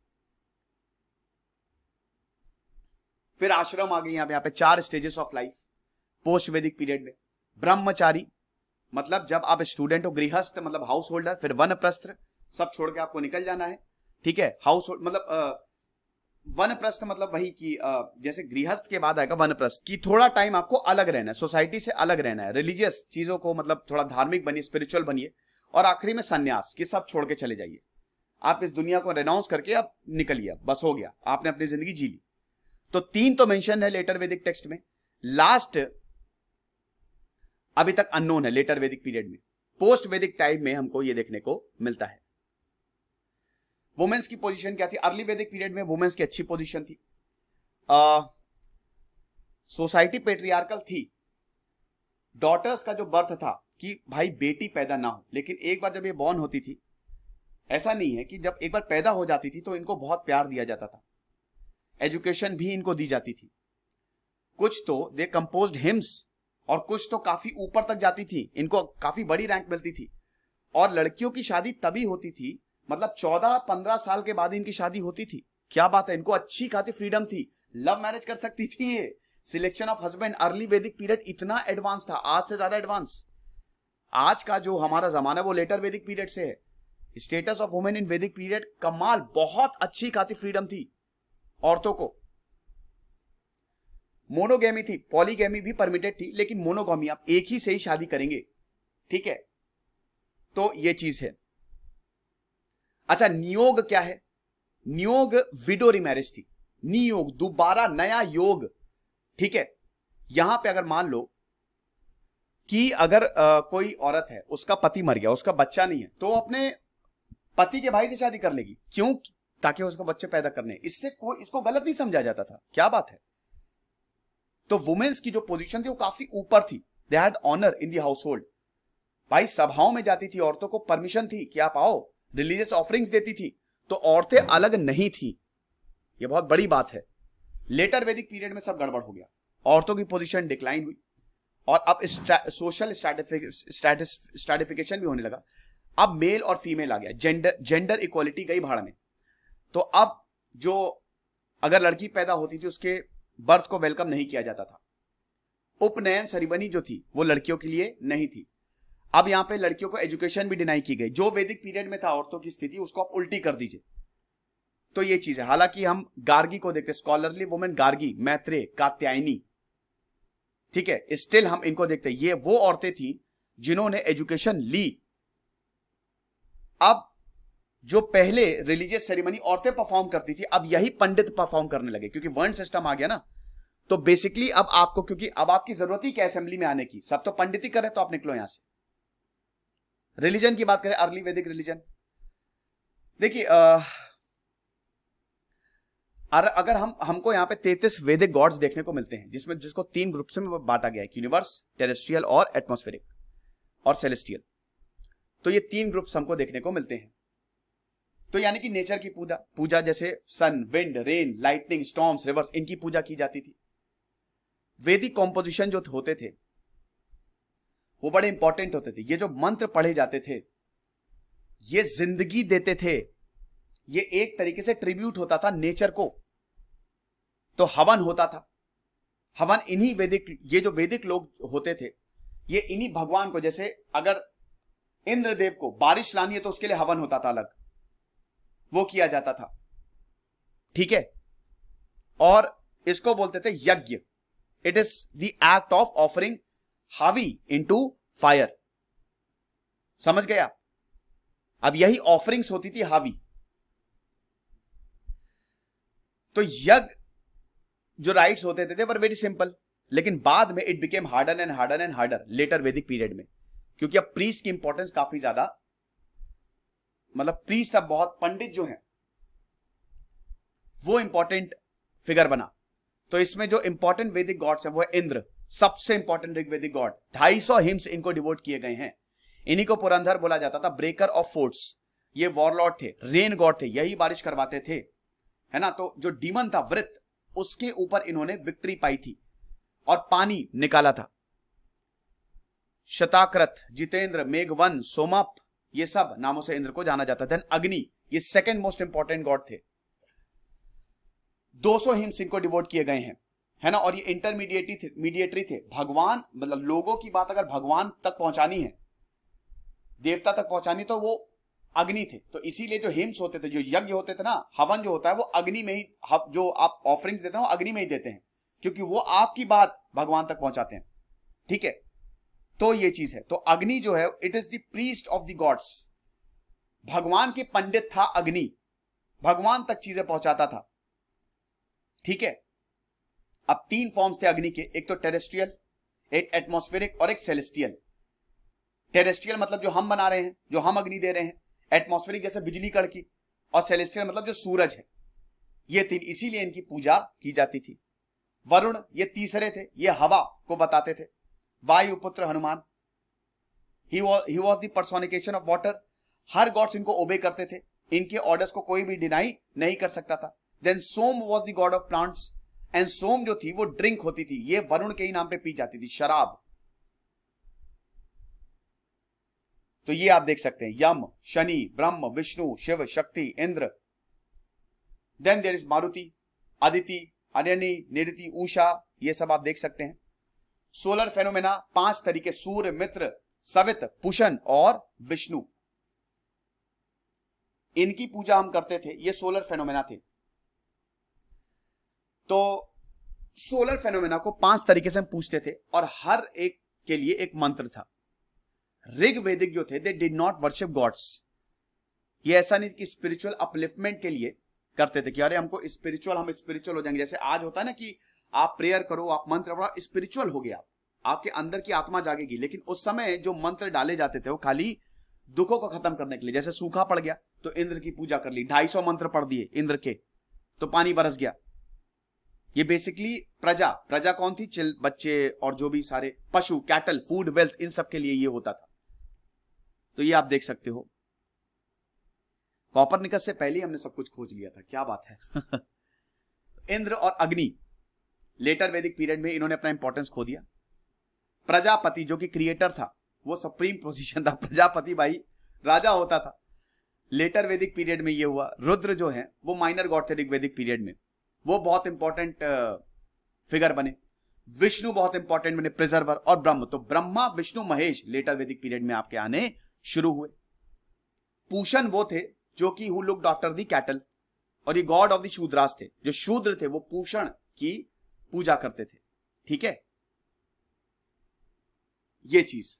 फिर आश्रम आ गई यहां पे यहां पे चार stages of life post Vedic period में ब्रह्मचारी मतलब जब आप स्टूडेंट हो गृहस्थ मतलब हाउस होल्डर फिर वन प्रस्त्र सब छोड़ के आपको निकल जाना है ठीक है हाउस होल्ड मतलब वनप्रस्थ मतलब वही कि जैसे गृहस्थ के बाद आएगा वनप्रस्थ कि थोड़ा टाइम आपको अलग रहना है सोसाइटी से अलग रहना है रिलीजियस चीजों को मतलब थोड़ा धार्मिक बनिए स्पिरिचुअल बनिए और आखिरी में सन्यास कि सब छोड़ के चले जाइए आप इस दुनिया को रेनाउंस करके अब निकलिए बस हो गया आपने अपनी जिंदगी जी ली तो तीन तो मेंशन है लेटर वैदिक टेक्स्ट में लास्ट अभी तक अननोन है लेटर वैदिक पीरियड में पोस्ट वैदिक टाइम में हमको ये देखने को मिलता है वुमेन्स की पोजीशन क्या थी अर्ली वैदिक पीरियड में वुमेन्स की अच्छी पोजीशन थी सोसाइटी पेट्रियार्कल थी डॉटर्स का जो बर्थ था कि भाई बेटी पैदा ना हो लेकिन एक बार जब ये बॉर्न होती थी ऐसा नहीं है कि जब एक बार पैदा हो जाती थी तो इनको बहुत प्यार दिया जाता था एजुकेशन भी इनको दी जाती थी कुछ तो दे कंपोज हिम्स और कुछ तो काफी ऊपर तक जाती थी इनको काफी बड़ी रैंक मिलती थी और लड़कियों की शादी तभी होती थी मतलब चौदह पंद्रह साल के बाद इनकी शादी होती थी क्या बात है इनको अच्छी खासी फ्रीडम थी लव मैरिज कर सकती थी ये selection of husband early Vedic period इतना एडवांस था आज से ज्यादा एडवांस आज का जो हमारा जमाना है वो लेटर वैदिक पीरियड से है स्टेटस ऑफ वुमेन इन वैदिक पीरियड कमाल बहुत अच्छी खासी फ्रीडम थी औरतों को मोनोगेमी थी पॉलीगेमी भी परमिटेड थी लेकिन मोनोगोमी आप एक ही से ही शादी करेंगे ठीक है तो ये चीज है अच्छा नियोग क्या है नियोग विडो रिमैरिज थी नियोग दोबारा नया योग ठीक है यहां पे अगर मान लो कि अगर आ, कोई औरत है उसका पति मर गया उसका बच्चा नहीं है तो अपने पति के भाई से शादी कर लेगी क्यों ताकि उसको बच्चे पैदा करने इससे कोई इसको गलत नहीं समझा जाता था क्या बात है तो वुमेन्स की जो पोजीशन थी वो काफी ऊपर थी they had honour in the household भाई सभाओं में जाती थी औरतों को परमिशन थी कि आप आओ रिलीजियस ऑफरिंग्स देती थी तो औरतें अलग नहीं थी यह बहुत बड़ी बात है लेटर वैदिक पीरियड में सब गड़बड़ हो गया औरतों की पोजीशन डिक्लाइन हुई और अब सोशल स्ट्रेटिफिकेशन भी होने लगा अब मेल और फीमेल आ गया जेंडर जेंडर इक्वालिटी गई भाड़ में तो अब जो अगर लड़की पैदा होती थी उसके बर्थ को वेलकम नहीं किया जाता था उपनयन सेरेमनी जो थी वो लड़कियों के लिए नहीं थी अब यहां पे लड़कियों को एजुकेशन भी डिनाई की गई जो वैदिक पीरियड में था औरतों की स्थिति उसको आप उल्टी कर दीजिए तो ये चीज है हालांकि हम गार्गी को देखते स्कॉलरली वुमेन गार्गी मैत्रे कात्यायनी ठीक है स्टिल हम इनको देखते ये वो औरतें थी जिन्होंने एजुकेशन ली अब जो पहले रिलीजियस सेरेमनी औरतें परफॉर्म करती थी अब यही पंडित परफॉर्म करने लगे क्योंकि वर्ण सिस्टम आ गया ना तो बेसिकली अब आपको क्योंकि अब आपकी जरूरत ही क्या असेंबली में आने की सब तो पंडित ही करें तो आप निकलो यहां से रिलीजन की बात करें अर्ली वैदिक रिलीजन देखिए अगर हम हमको यहाँ पे तैतीस वैदिक गॉड्स देखने को मिलते हैं जिसमें जिसको तीन ग्रुप्स में बांटा गया है यूनिवर्स टेरेस्ट्रियल और एटमोस्फेरिक और सेलेस्टियल तो ये तीन ग्रुप्स हमको देखने को मिलते हैं तो यानी कि नेचर की पूजा पूजा जैसे sun wind rain lightning storms rivers इनकी पूजा की जाती थी वेदिक कॉम्पोजिशन जो होते थे वो बड़े इंपॉर्टेंट होते थे ये जो मंत्र पढ़े जाते थे ये जिंदगी देते थे ये एक तरीके से ट्रिब्यूट होता था नेचर को तो हवन होता था हवन इन्हीं वैदिक ये जो वैदिक लोग होते थे ये इन्हीं भगवान को जैसे अगर इंद्रदेव को बारिश लानी है तो उसके लिए हवन होता था अलग वो किया जाता था ठीक है और इसको बोलते थे yajna it is the act of offering हावी इंटू फायर समझ गए आप अब यही ऑफरिंग्स होती थी हावी तो यज्ञ जो राइट्स होते थे, वर वेरी सिंपल लेकिन बाद में it became harder and harder and harder later Vedic period में क्योंकि अब प्रीस्ट की इंपॉर्टेंस काफी ज्यादा मतलब प्रीस्ट अब बहुत पंडित जो हैं वो इंपॉर्टेंट फिगर बना तो इसमें जो इंपॉर्टेंट वैदिक गॉड्स है वो है इंद्र सबसे इंपॉर्टेंट ऋग्वेदिक गॉड ढाई सौ हिम्स इनको डिवोट किए गए हैं इन्हीं को पुरंधर बोला जाता था ब्रेकर ऑफ फोर्ट्स ये वॉरलॉर्ड थे रेन गॉड थे यही बारिश करवाते थे है ना तो जो डीमन था व्रत उसके ऊपर इन्होंने विक्ट्री पाई थी और पानी निकाला था शताक्रत जितेंद्र मेघवन सोमप ये सब नामों से इंद्र को जाना जाता था अग्नि ये सेकेंड मोस्ट इंपॉर्टेंट गॉड थे 200 सौ हिम्स इनको डिवोट किए गए हैं है ना और ये इंटरमीडिएटी थे मीडिएटरी थे भगवान मतलब लोगों की बात अगर भगवान तक पहुंचानी है देवता तक पहुंचानी तो वो अग्नि थे तो इसीलिए जो हिम्स होते थे जो यज्ञ होते थे ना हवन जो होता है वो अग्नि में ही जो आप ऑफरिंग्स देते हैं वो अग्नि में ही देते हैं क्योंकि वो आपकी बात भगवान तक पहुंचाते हैं ठीक है तो ये चीज है तो अग्नि जो है इट इज दीस्ट प्रीस्ट ऑफ द गॉड्स भगवान के पंडित था अग्नि भगवान तक चीजें पहुंचाता था ठीक है अब तीन फॉर्म्स थे अग्नि के एक तो टेरेस्ट्रियल एक एटमोस्फेरिक और एक सेलेस्टियल टेरेस्ट्रियल मतलब जो हम बना रहे हैं जो हम अग्नि दे रहे हैं एटमोस्फेरिक जैसे बिजली कड़की और सेलेस्टियल मतलब जो सूरज है ये तीन इसीलिए इनकी पूजा की जाती थी वरुण ये तीसरे थे ये हवा को बताते थे वायु पुत्र Hanuman he was the personification of water हर गॉड्स इनको ओबे करते थे इनके ऑर्डर्स को कोई भी डिनाई नहीं कर सकता था then Soma was the god of plants and Soma जो थी वो ड्रिंक होती थी ये वरुण के ही नाम पे पी जाती थी शराब तो ये आप देख सकते हैं यम शनि ब्रह्म Vishnu Shiva Shakti Indra then there is Maruti Aditi Aranya Nirati Usha ये सब आप देख सकते हैं सोलर फेनोमेना पांच तरीके सूर्य मित्र सवित पुषण और विष्णु इनकी पूजा हम करते थे ये सोलर फेनोमेना थे तो सोलर फेनोमेना को पांच तरीके से हम पूछते थे और हर एक के लिए एक मंत्र था ऋग वेदिक जो थे they did not worship gods ये ऐसा नहीं कि स्पिरिचुअल अपलिफ्टमेंट के लिए करते थे कि अरे हमको स्पिरिचुअल हम स्पिरिचुअल हो जाएंगे जैसे आज होता है ना कि आप प्रेयर करो आप मंत्र पढ़ो स्पिरिचुअल हो गया आपके अंदर की आत्मा जागेगी लेकिन उस समय जो मंत्र डाले जाते थे वो खाली दुखों को खत्म करने के लिए जैसे सूखा पड़ गया तो इंद्र की पूजा कर ली ढाई सौ मंत्र पढ़ दिए इंद्र के तो पानी बरस गया ये बेसिकली प्रजा प्रजा कौन थी चिल बच्चे और जो भी सारे पशु कैटल फूड वेल्थ इन सब के लिए ये होता था तो ये आप देख सकते हो कॉपर निकस से पहले हमने सब कुछ खोज लिया था क्या बात है इंद्र और अग्नि लेटर वैदिक पीरियड में इन्होंने अपना इंपॉर्टेंस खो दिया प्रजापति जो कि क्रिएटर था वो सुप्रीम पोजीशन था प्रजापति भाई राजा होता था लेटर वैदिक पीरियड में ये हुआ रुद्र जो है वो माइनर गॉड थे ऋग्वेदिक पीरियड में वो बहुत इंपॉर्टेंट फिगर uh, बने विष्णु बहुत इंपॉर्टेंट बने प्रिजर्वर और ब्रह्म तो ब्रह्मा विष्णु महेश लेटर वैदिक पीरियड में आपके आने शुरू हुए पूषण वो थे जो कि who look after the cattle और ये गॉड ऑफ द शूद्रास थे जो शूद्र थे वो पूषण की पूजा करते थे ठीक है ये चीज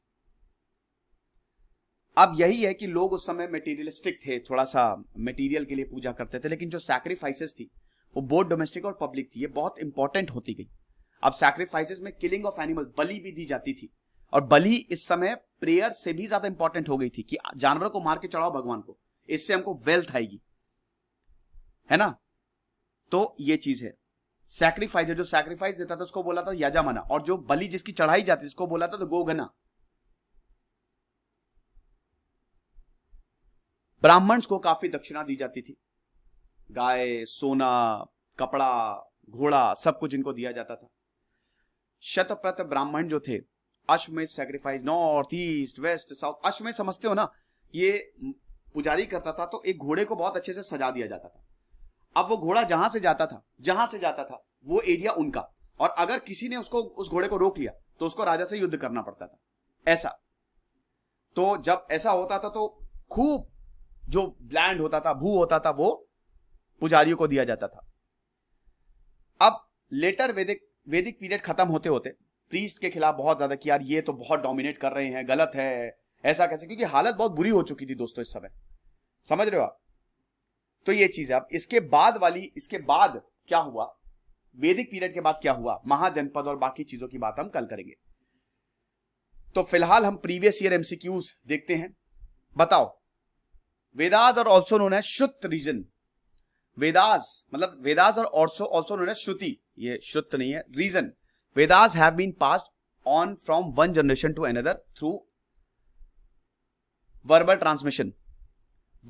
अब यही है कि लोग उस समय मेटीरियलिस्टिक थे थोड़ा सा मेटीरियल के लिए पूजा करते थे लेकिन जो सैक्रिफाइसेस थी वो बोथ डोमेस्टिक और पब्लिक थी ये बहुत इंपॉर्टेंट होती गई अब सैक्रिफाइसेस में किलिंग ऑफ एनिमल बलि भी दी जाती थी और बलि इस समय प्रेयर से भी ज्यादा इंपॉर्टेंट हो गई थी कि जानवरों को मार के चढ़ाओ भगवान को इससे हमको वेल्थ आएगी है ना तो ये चीज है सैक्रीफाइस जो सैक्रीफाइस देता था उसको बोला था याजामाना और जो बलि जिसकी चढ़ाई जाती थी उसको बोला था तो गोगना ब्राह्मण्स को काफी दक्षिणा दी जाती थी गाय सोना कपड़ा घोड़ा सब कुछ इनको दिया जाता था शतप्रत ब्राह्मण जो थे Ashvamedha sacrifice north east west south Ashvamedha समझते हो ना ये पुजारी करता था तो एक घोड़े को बहुत अच्छे से सजा दिया जाता था अब वो घोड़ा जहां से जाता था जहां से जाता था वो एरिया उनका और अगर किसी ने उसको उस घोड़े को रोक लिया तो उसको राजा से युद्ध करना पड़ता था ऐसा तो जब ऐसा होता था तो खूब जो ब्लैंड होता था भू होता था वो पुजारियों को दिया जाता था अब लेटर वेदिक वेदिक पीरियड खत्म होते होते प्रीस्ट के खिलाफ बहुत ज्यादा कि यार ये तो बहुत डोमिनेट कर रहे हैं गलत है ऐसा कैसे क्योंकि हालत बहुत बुरी हो चुकी थी दोस्तों इस समय समझ रहे हो आप तो ये चीज है अब इसके बाद वाली इसके बाद क्या हुआ वेदिक पीरियड के बाद क्या हुआ महाजनपद और बाकी चीजों की बात हम कल करेंगे तो फिलहाल हम प्रीवियस ईयर एमसीक्यूज देखते हैं बताओ वेदाज और ऑल्सो नोन है श्रुत रीजन वेदास मतलब वेदास और also also known as Shruti ये श्रुत नहीं है reason Vedas have been passed on from one generation to another through verbal transmission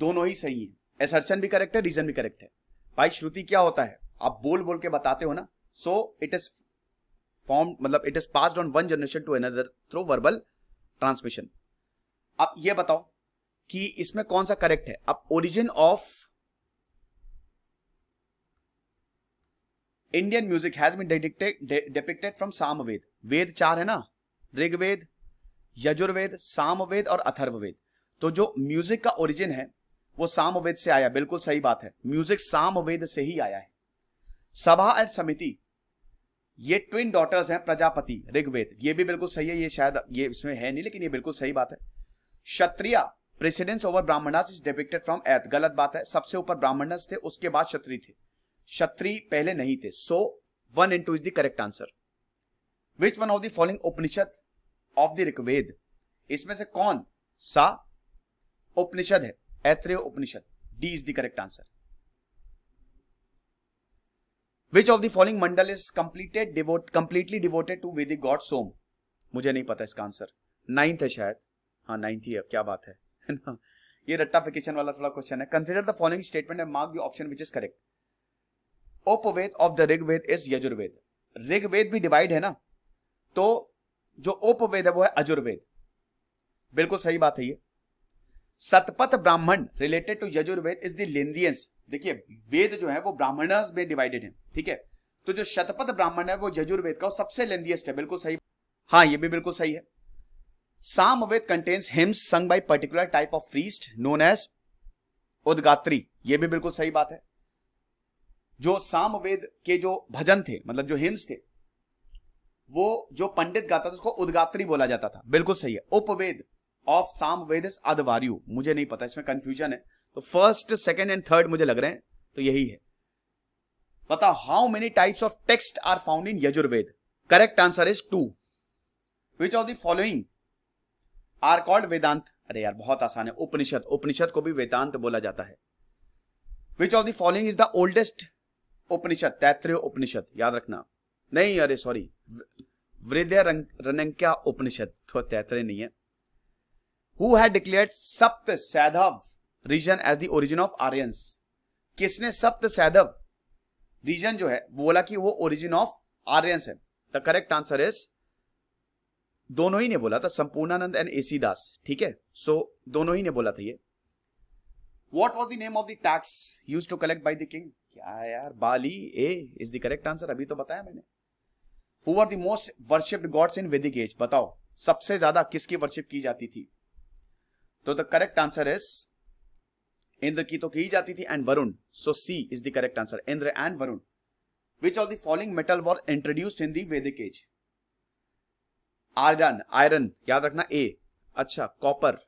दोनों ही सही है एसर्शन भी करेक्ट है रीजन भी करेक्ट है भाई श्रुति क्या होता है आप बोल बोल के बताते हो ना सो इट इज फॉर्म मतलब it is passed on one generation to another through verbal transmission अब ये बताओ कि इसमें कौन सा करेक्ट है अब origin of Indian music has been depicted from Samaveda Veda चार है ना ऋग्वेद यजुर्वेद सामवेद और अथर्ववेद तो जो म्यूजिक का ओरिजिन है वो सामवेद से आया बिल्कुल सही बात है म्यूजिक सामवेद से ही आया है सभा एंड समिति ये ट्विन डॉटर्स हैं प्रजापति ऋग्वेद ये भी बिल्कुल सही है ये शायद ये इसमें है नहीं लेकिन ये बिल्कुल सही बात है Kshatriya precedence over Brahmanas is depicted from एथ गलत बात है सबसे ऊपर ब्राह्मणस थे उसके बाद क्षत्रिय थे क्षत्रिय पहले नहीं थे so one and two is the correct answer which one of the following Upanishad of the Rigveda इसमें से कौन सा उपनिषद है Aitareya Upanishad D is the correct answer which of the following mandala is completed devote completely devoted to with god Soma मुझे नहीं पता इसका answer ninth है शायद हाँ नाइन्थ ही है क्या बात है ये रट्टाफिकेशन वाला थोड़ा क्वेश्चन है consider the following statement and mark the option which is correct Upaveda of the Rigveda is Yajurveda Rigveda भी डिवाइड है ना तो जो ओपवेद है वो है अजुर्वेद बिल्कुल सही बात है ये Shatapatha Brahmana related to Yajurveda is देंदियंस देखिए वेद जो है वो ब्राह्मण में डिवाइडेड है ठीक है तो जो शतपथ ब्राह्मण है वो यजुर्वेद का वो सबसे लेंदियस्ट है बिल्कुल सही हाँ ये भी बिल्कुल सही है Samaveda contains hymns sung by particular type of priest known as Udgatri ये भी बिल्कुल सही बात है जो सामवेद के जो भजन थे मतलब जो हिम्स थे वो जो पंडित गाता था उसको उदगात्री बोला जाता था बिल्कुल सही है उपवेद ऑफ सामवेद अदवार्यू मुझे नहीं पता इसमें कंफ्यूजन है तो फर्स्ट सेकेंड एंड थर्ड मुझे लग रहे हैं तो यही है पता how many types of text are found in Yajurveda correct answer is two which of the following are called Vedanta अरे यार बहुत आसान है उपनिषद उपनिषद को भी वेदांत बोला जाता है which of the following is the oldest Upanishad Taittiriya Upanishad याद रखना नहीं अरे सॉरी वृद्य रनंक्या उपनिषद तो तैत्रीय नहीं है who had declared Sapta Saindhava region as the origin of Aryans किसने सप्त सैधव रीजन जो है बोला कि वो ओरिजिन ऑफ आर्यंस है द करेक्ट आंसर इज दोनों ही ने बोला था संपूर्णानंद एंड एसी दास ठीक है सो दोनों ही ने बोला था ये what was the name of the tax use to collect by the king क्या यार bali A is the correct answer अभी तो बताया मैंने who are the most worshipped gods in Vedic age बताओ सबसे ज्यादा किसकी वर्शिप की जाती थी तो the correct answer is Indra की तो की जाती थी and Varun so C is the correct answer Indra and Varun which of the following metal were introduced in the Vedic age iron iron याद रखना ए अच्छा कॉपर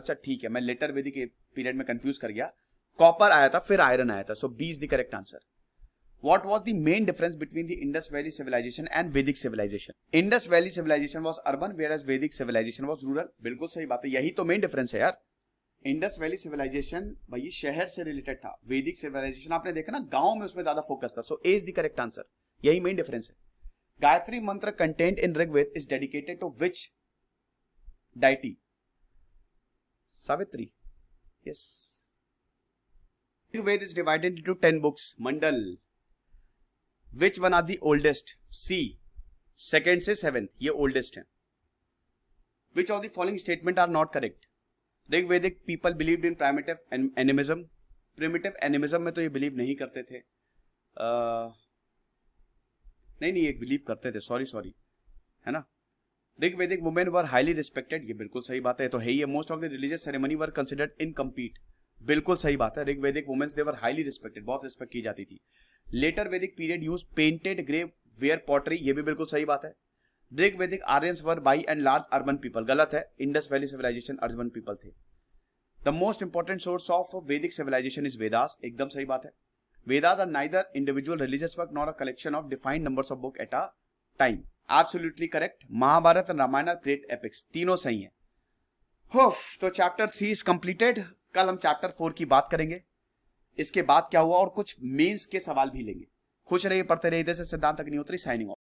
अच्छा ठीक है मैं लेटर वेदिक पीरियड में कंफ्यूज कर गया कॉपर आया था फिर आयरन आया था so B is the correct answer what was the main difference between the Indus Valley civilization and Vedic civilization? Indus Valley civilization was urban, whereas Vedic civilization was rural. बिल्कुल सही बात है यही तो मेन डिफरेंस है यार Indus valley civilisation भाई शहर से रिलेटेड था वैदिक सिविलाइजेशन आपने देखा ना गांव में उसमें ज्यादा फोकस था so A is the correct answer यही मेन डिफरेंस है Gayatri mantra content in Rigveda is dedicated to which deity Savitri yes yes. collective Ved is divided into 10 books. Mandal. Which one are the oldest? C. Second से seventh. ये oldest हैं. Which of the following statement are not correct? Rig Vedic people believed in primitive animism. Primitive animism में तो ये believe नहीं करते थे. Uh, नहीं नहीं ये बिलीव करते थे सॉरी सॉरी है ना ऋग वैदिक वुमेन वर हाईली रिस्पेक्टेड ये बिल्कुल सही बात है तो है ही most of the religious ceremony were considered in compete बिल्कुल सही बात है Rigvedic women's they were highly respected बहुत रिस्पेक्ट की जाती थी later Vedic period use painted grey ware pottery ये भी बिल्कुल सही बात है Rigvedic Aryans were by and large urban people गलत है Indus valley civilization urban people थे the most important source of Vedic civilization is Vedas एकदम सही बात है Vedas are neither individual religious work not a collection of defined number of book at a time absolutely correct Mahabharata and Ramayana are great epics तीनों सही है Oof, तो chapter three is completed कल हम चैप्टर फोर की बात करेंगे इसके बाद क्या हुआ और कुछ मेंस के सवाल भी लेंगे खुश रहिए पढ़ते रहिए इधर से सिद्धांत अग्निहोत्री साइनिंग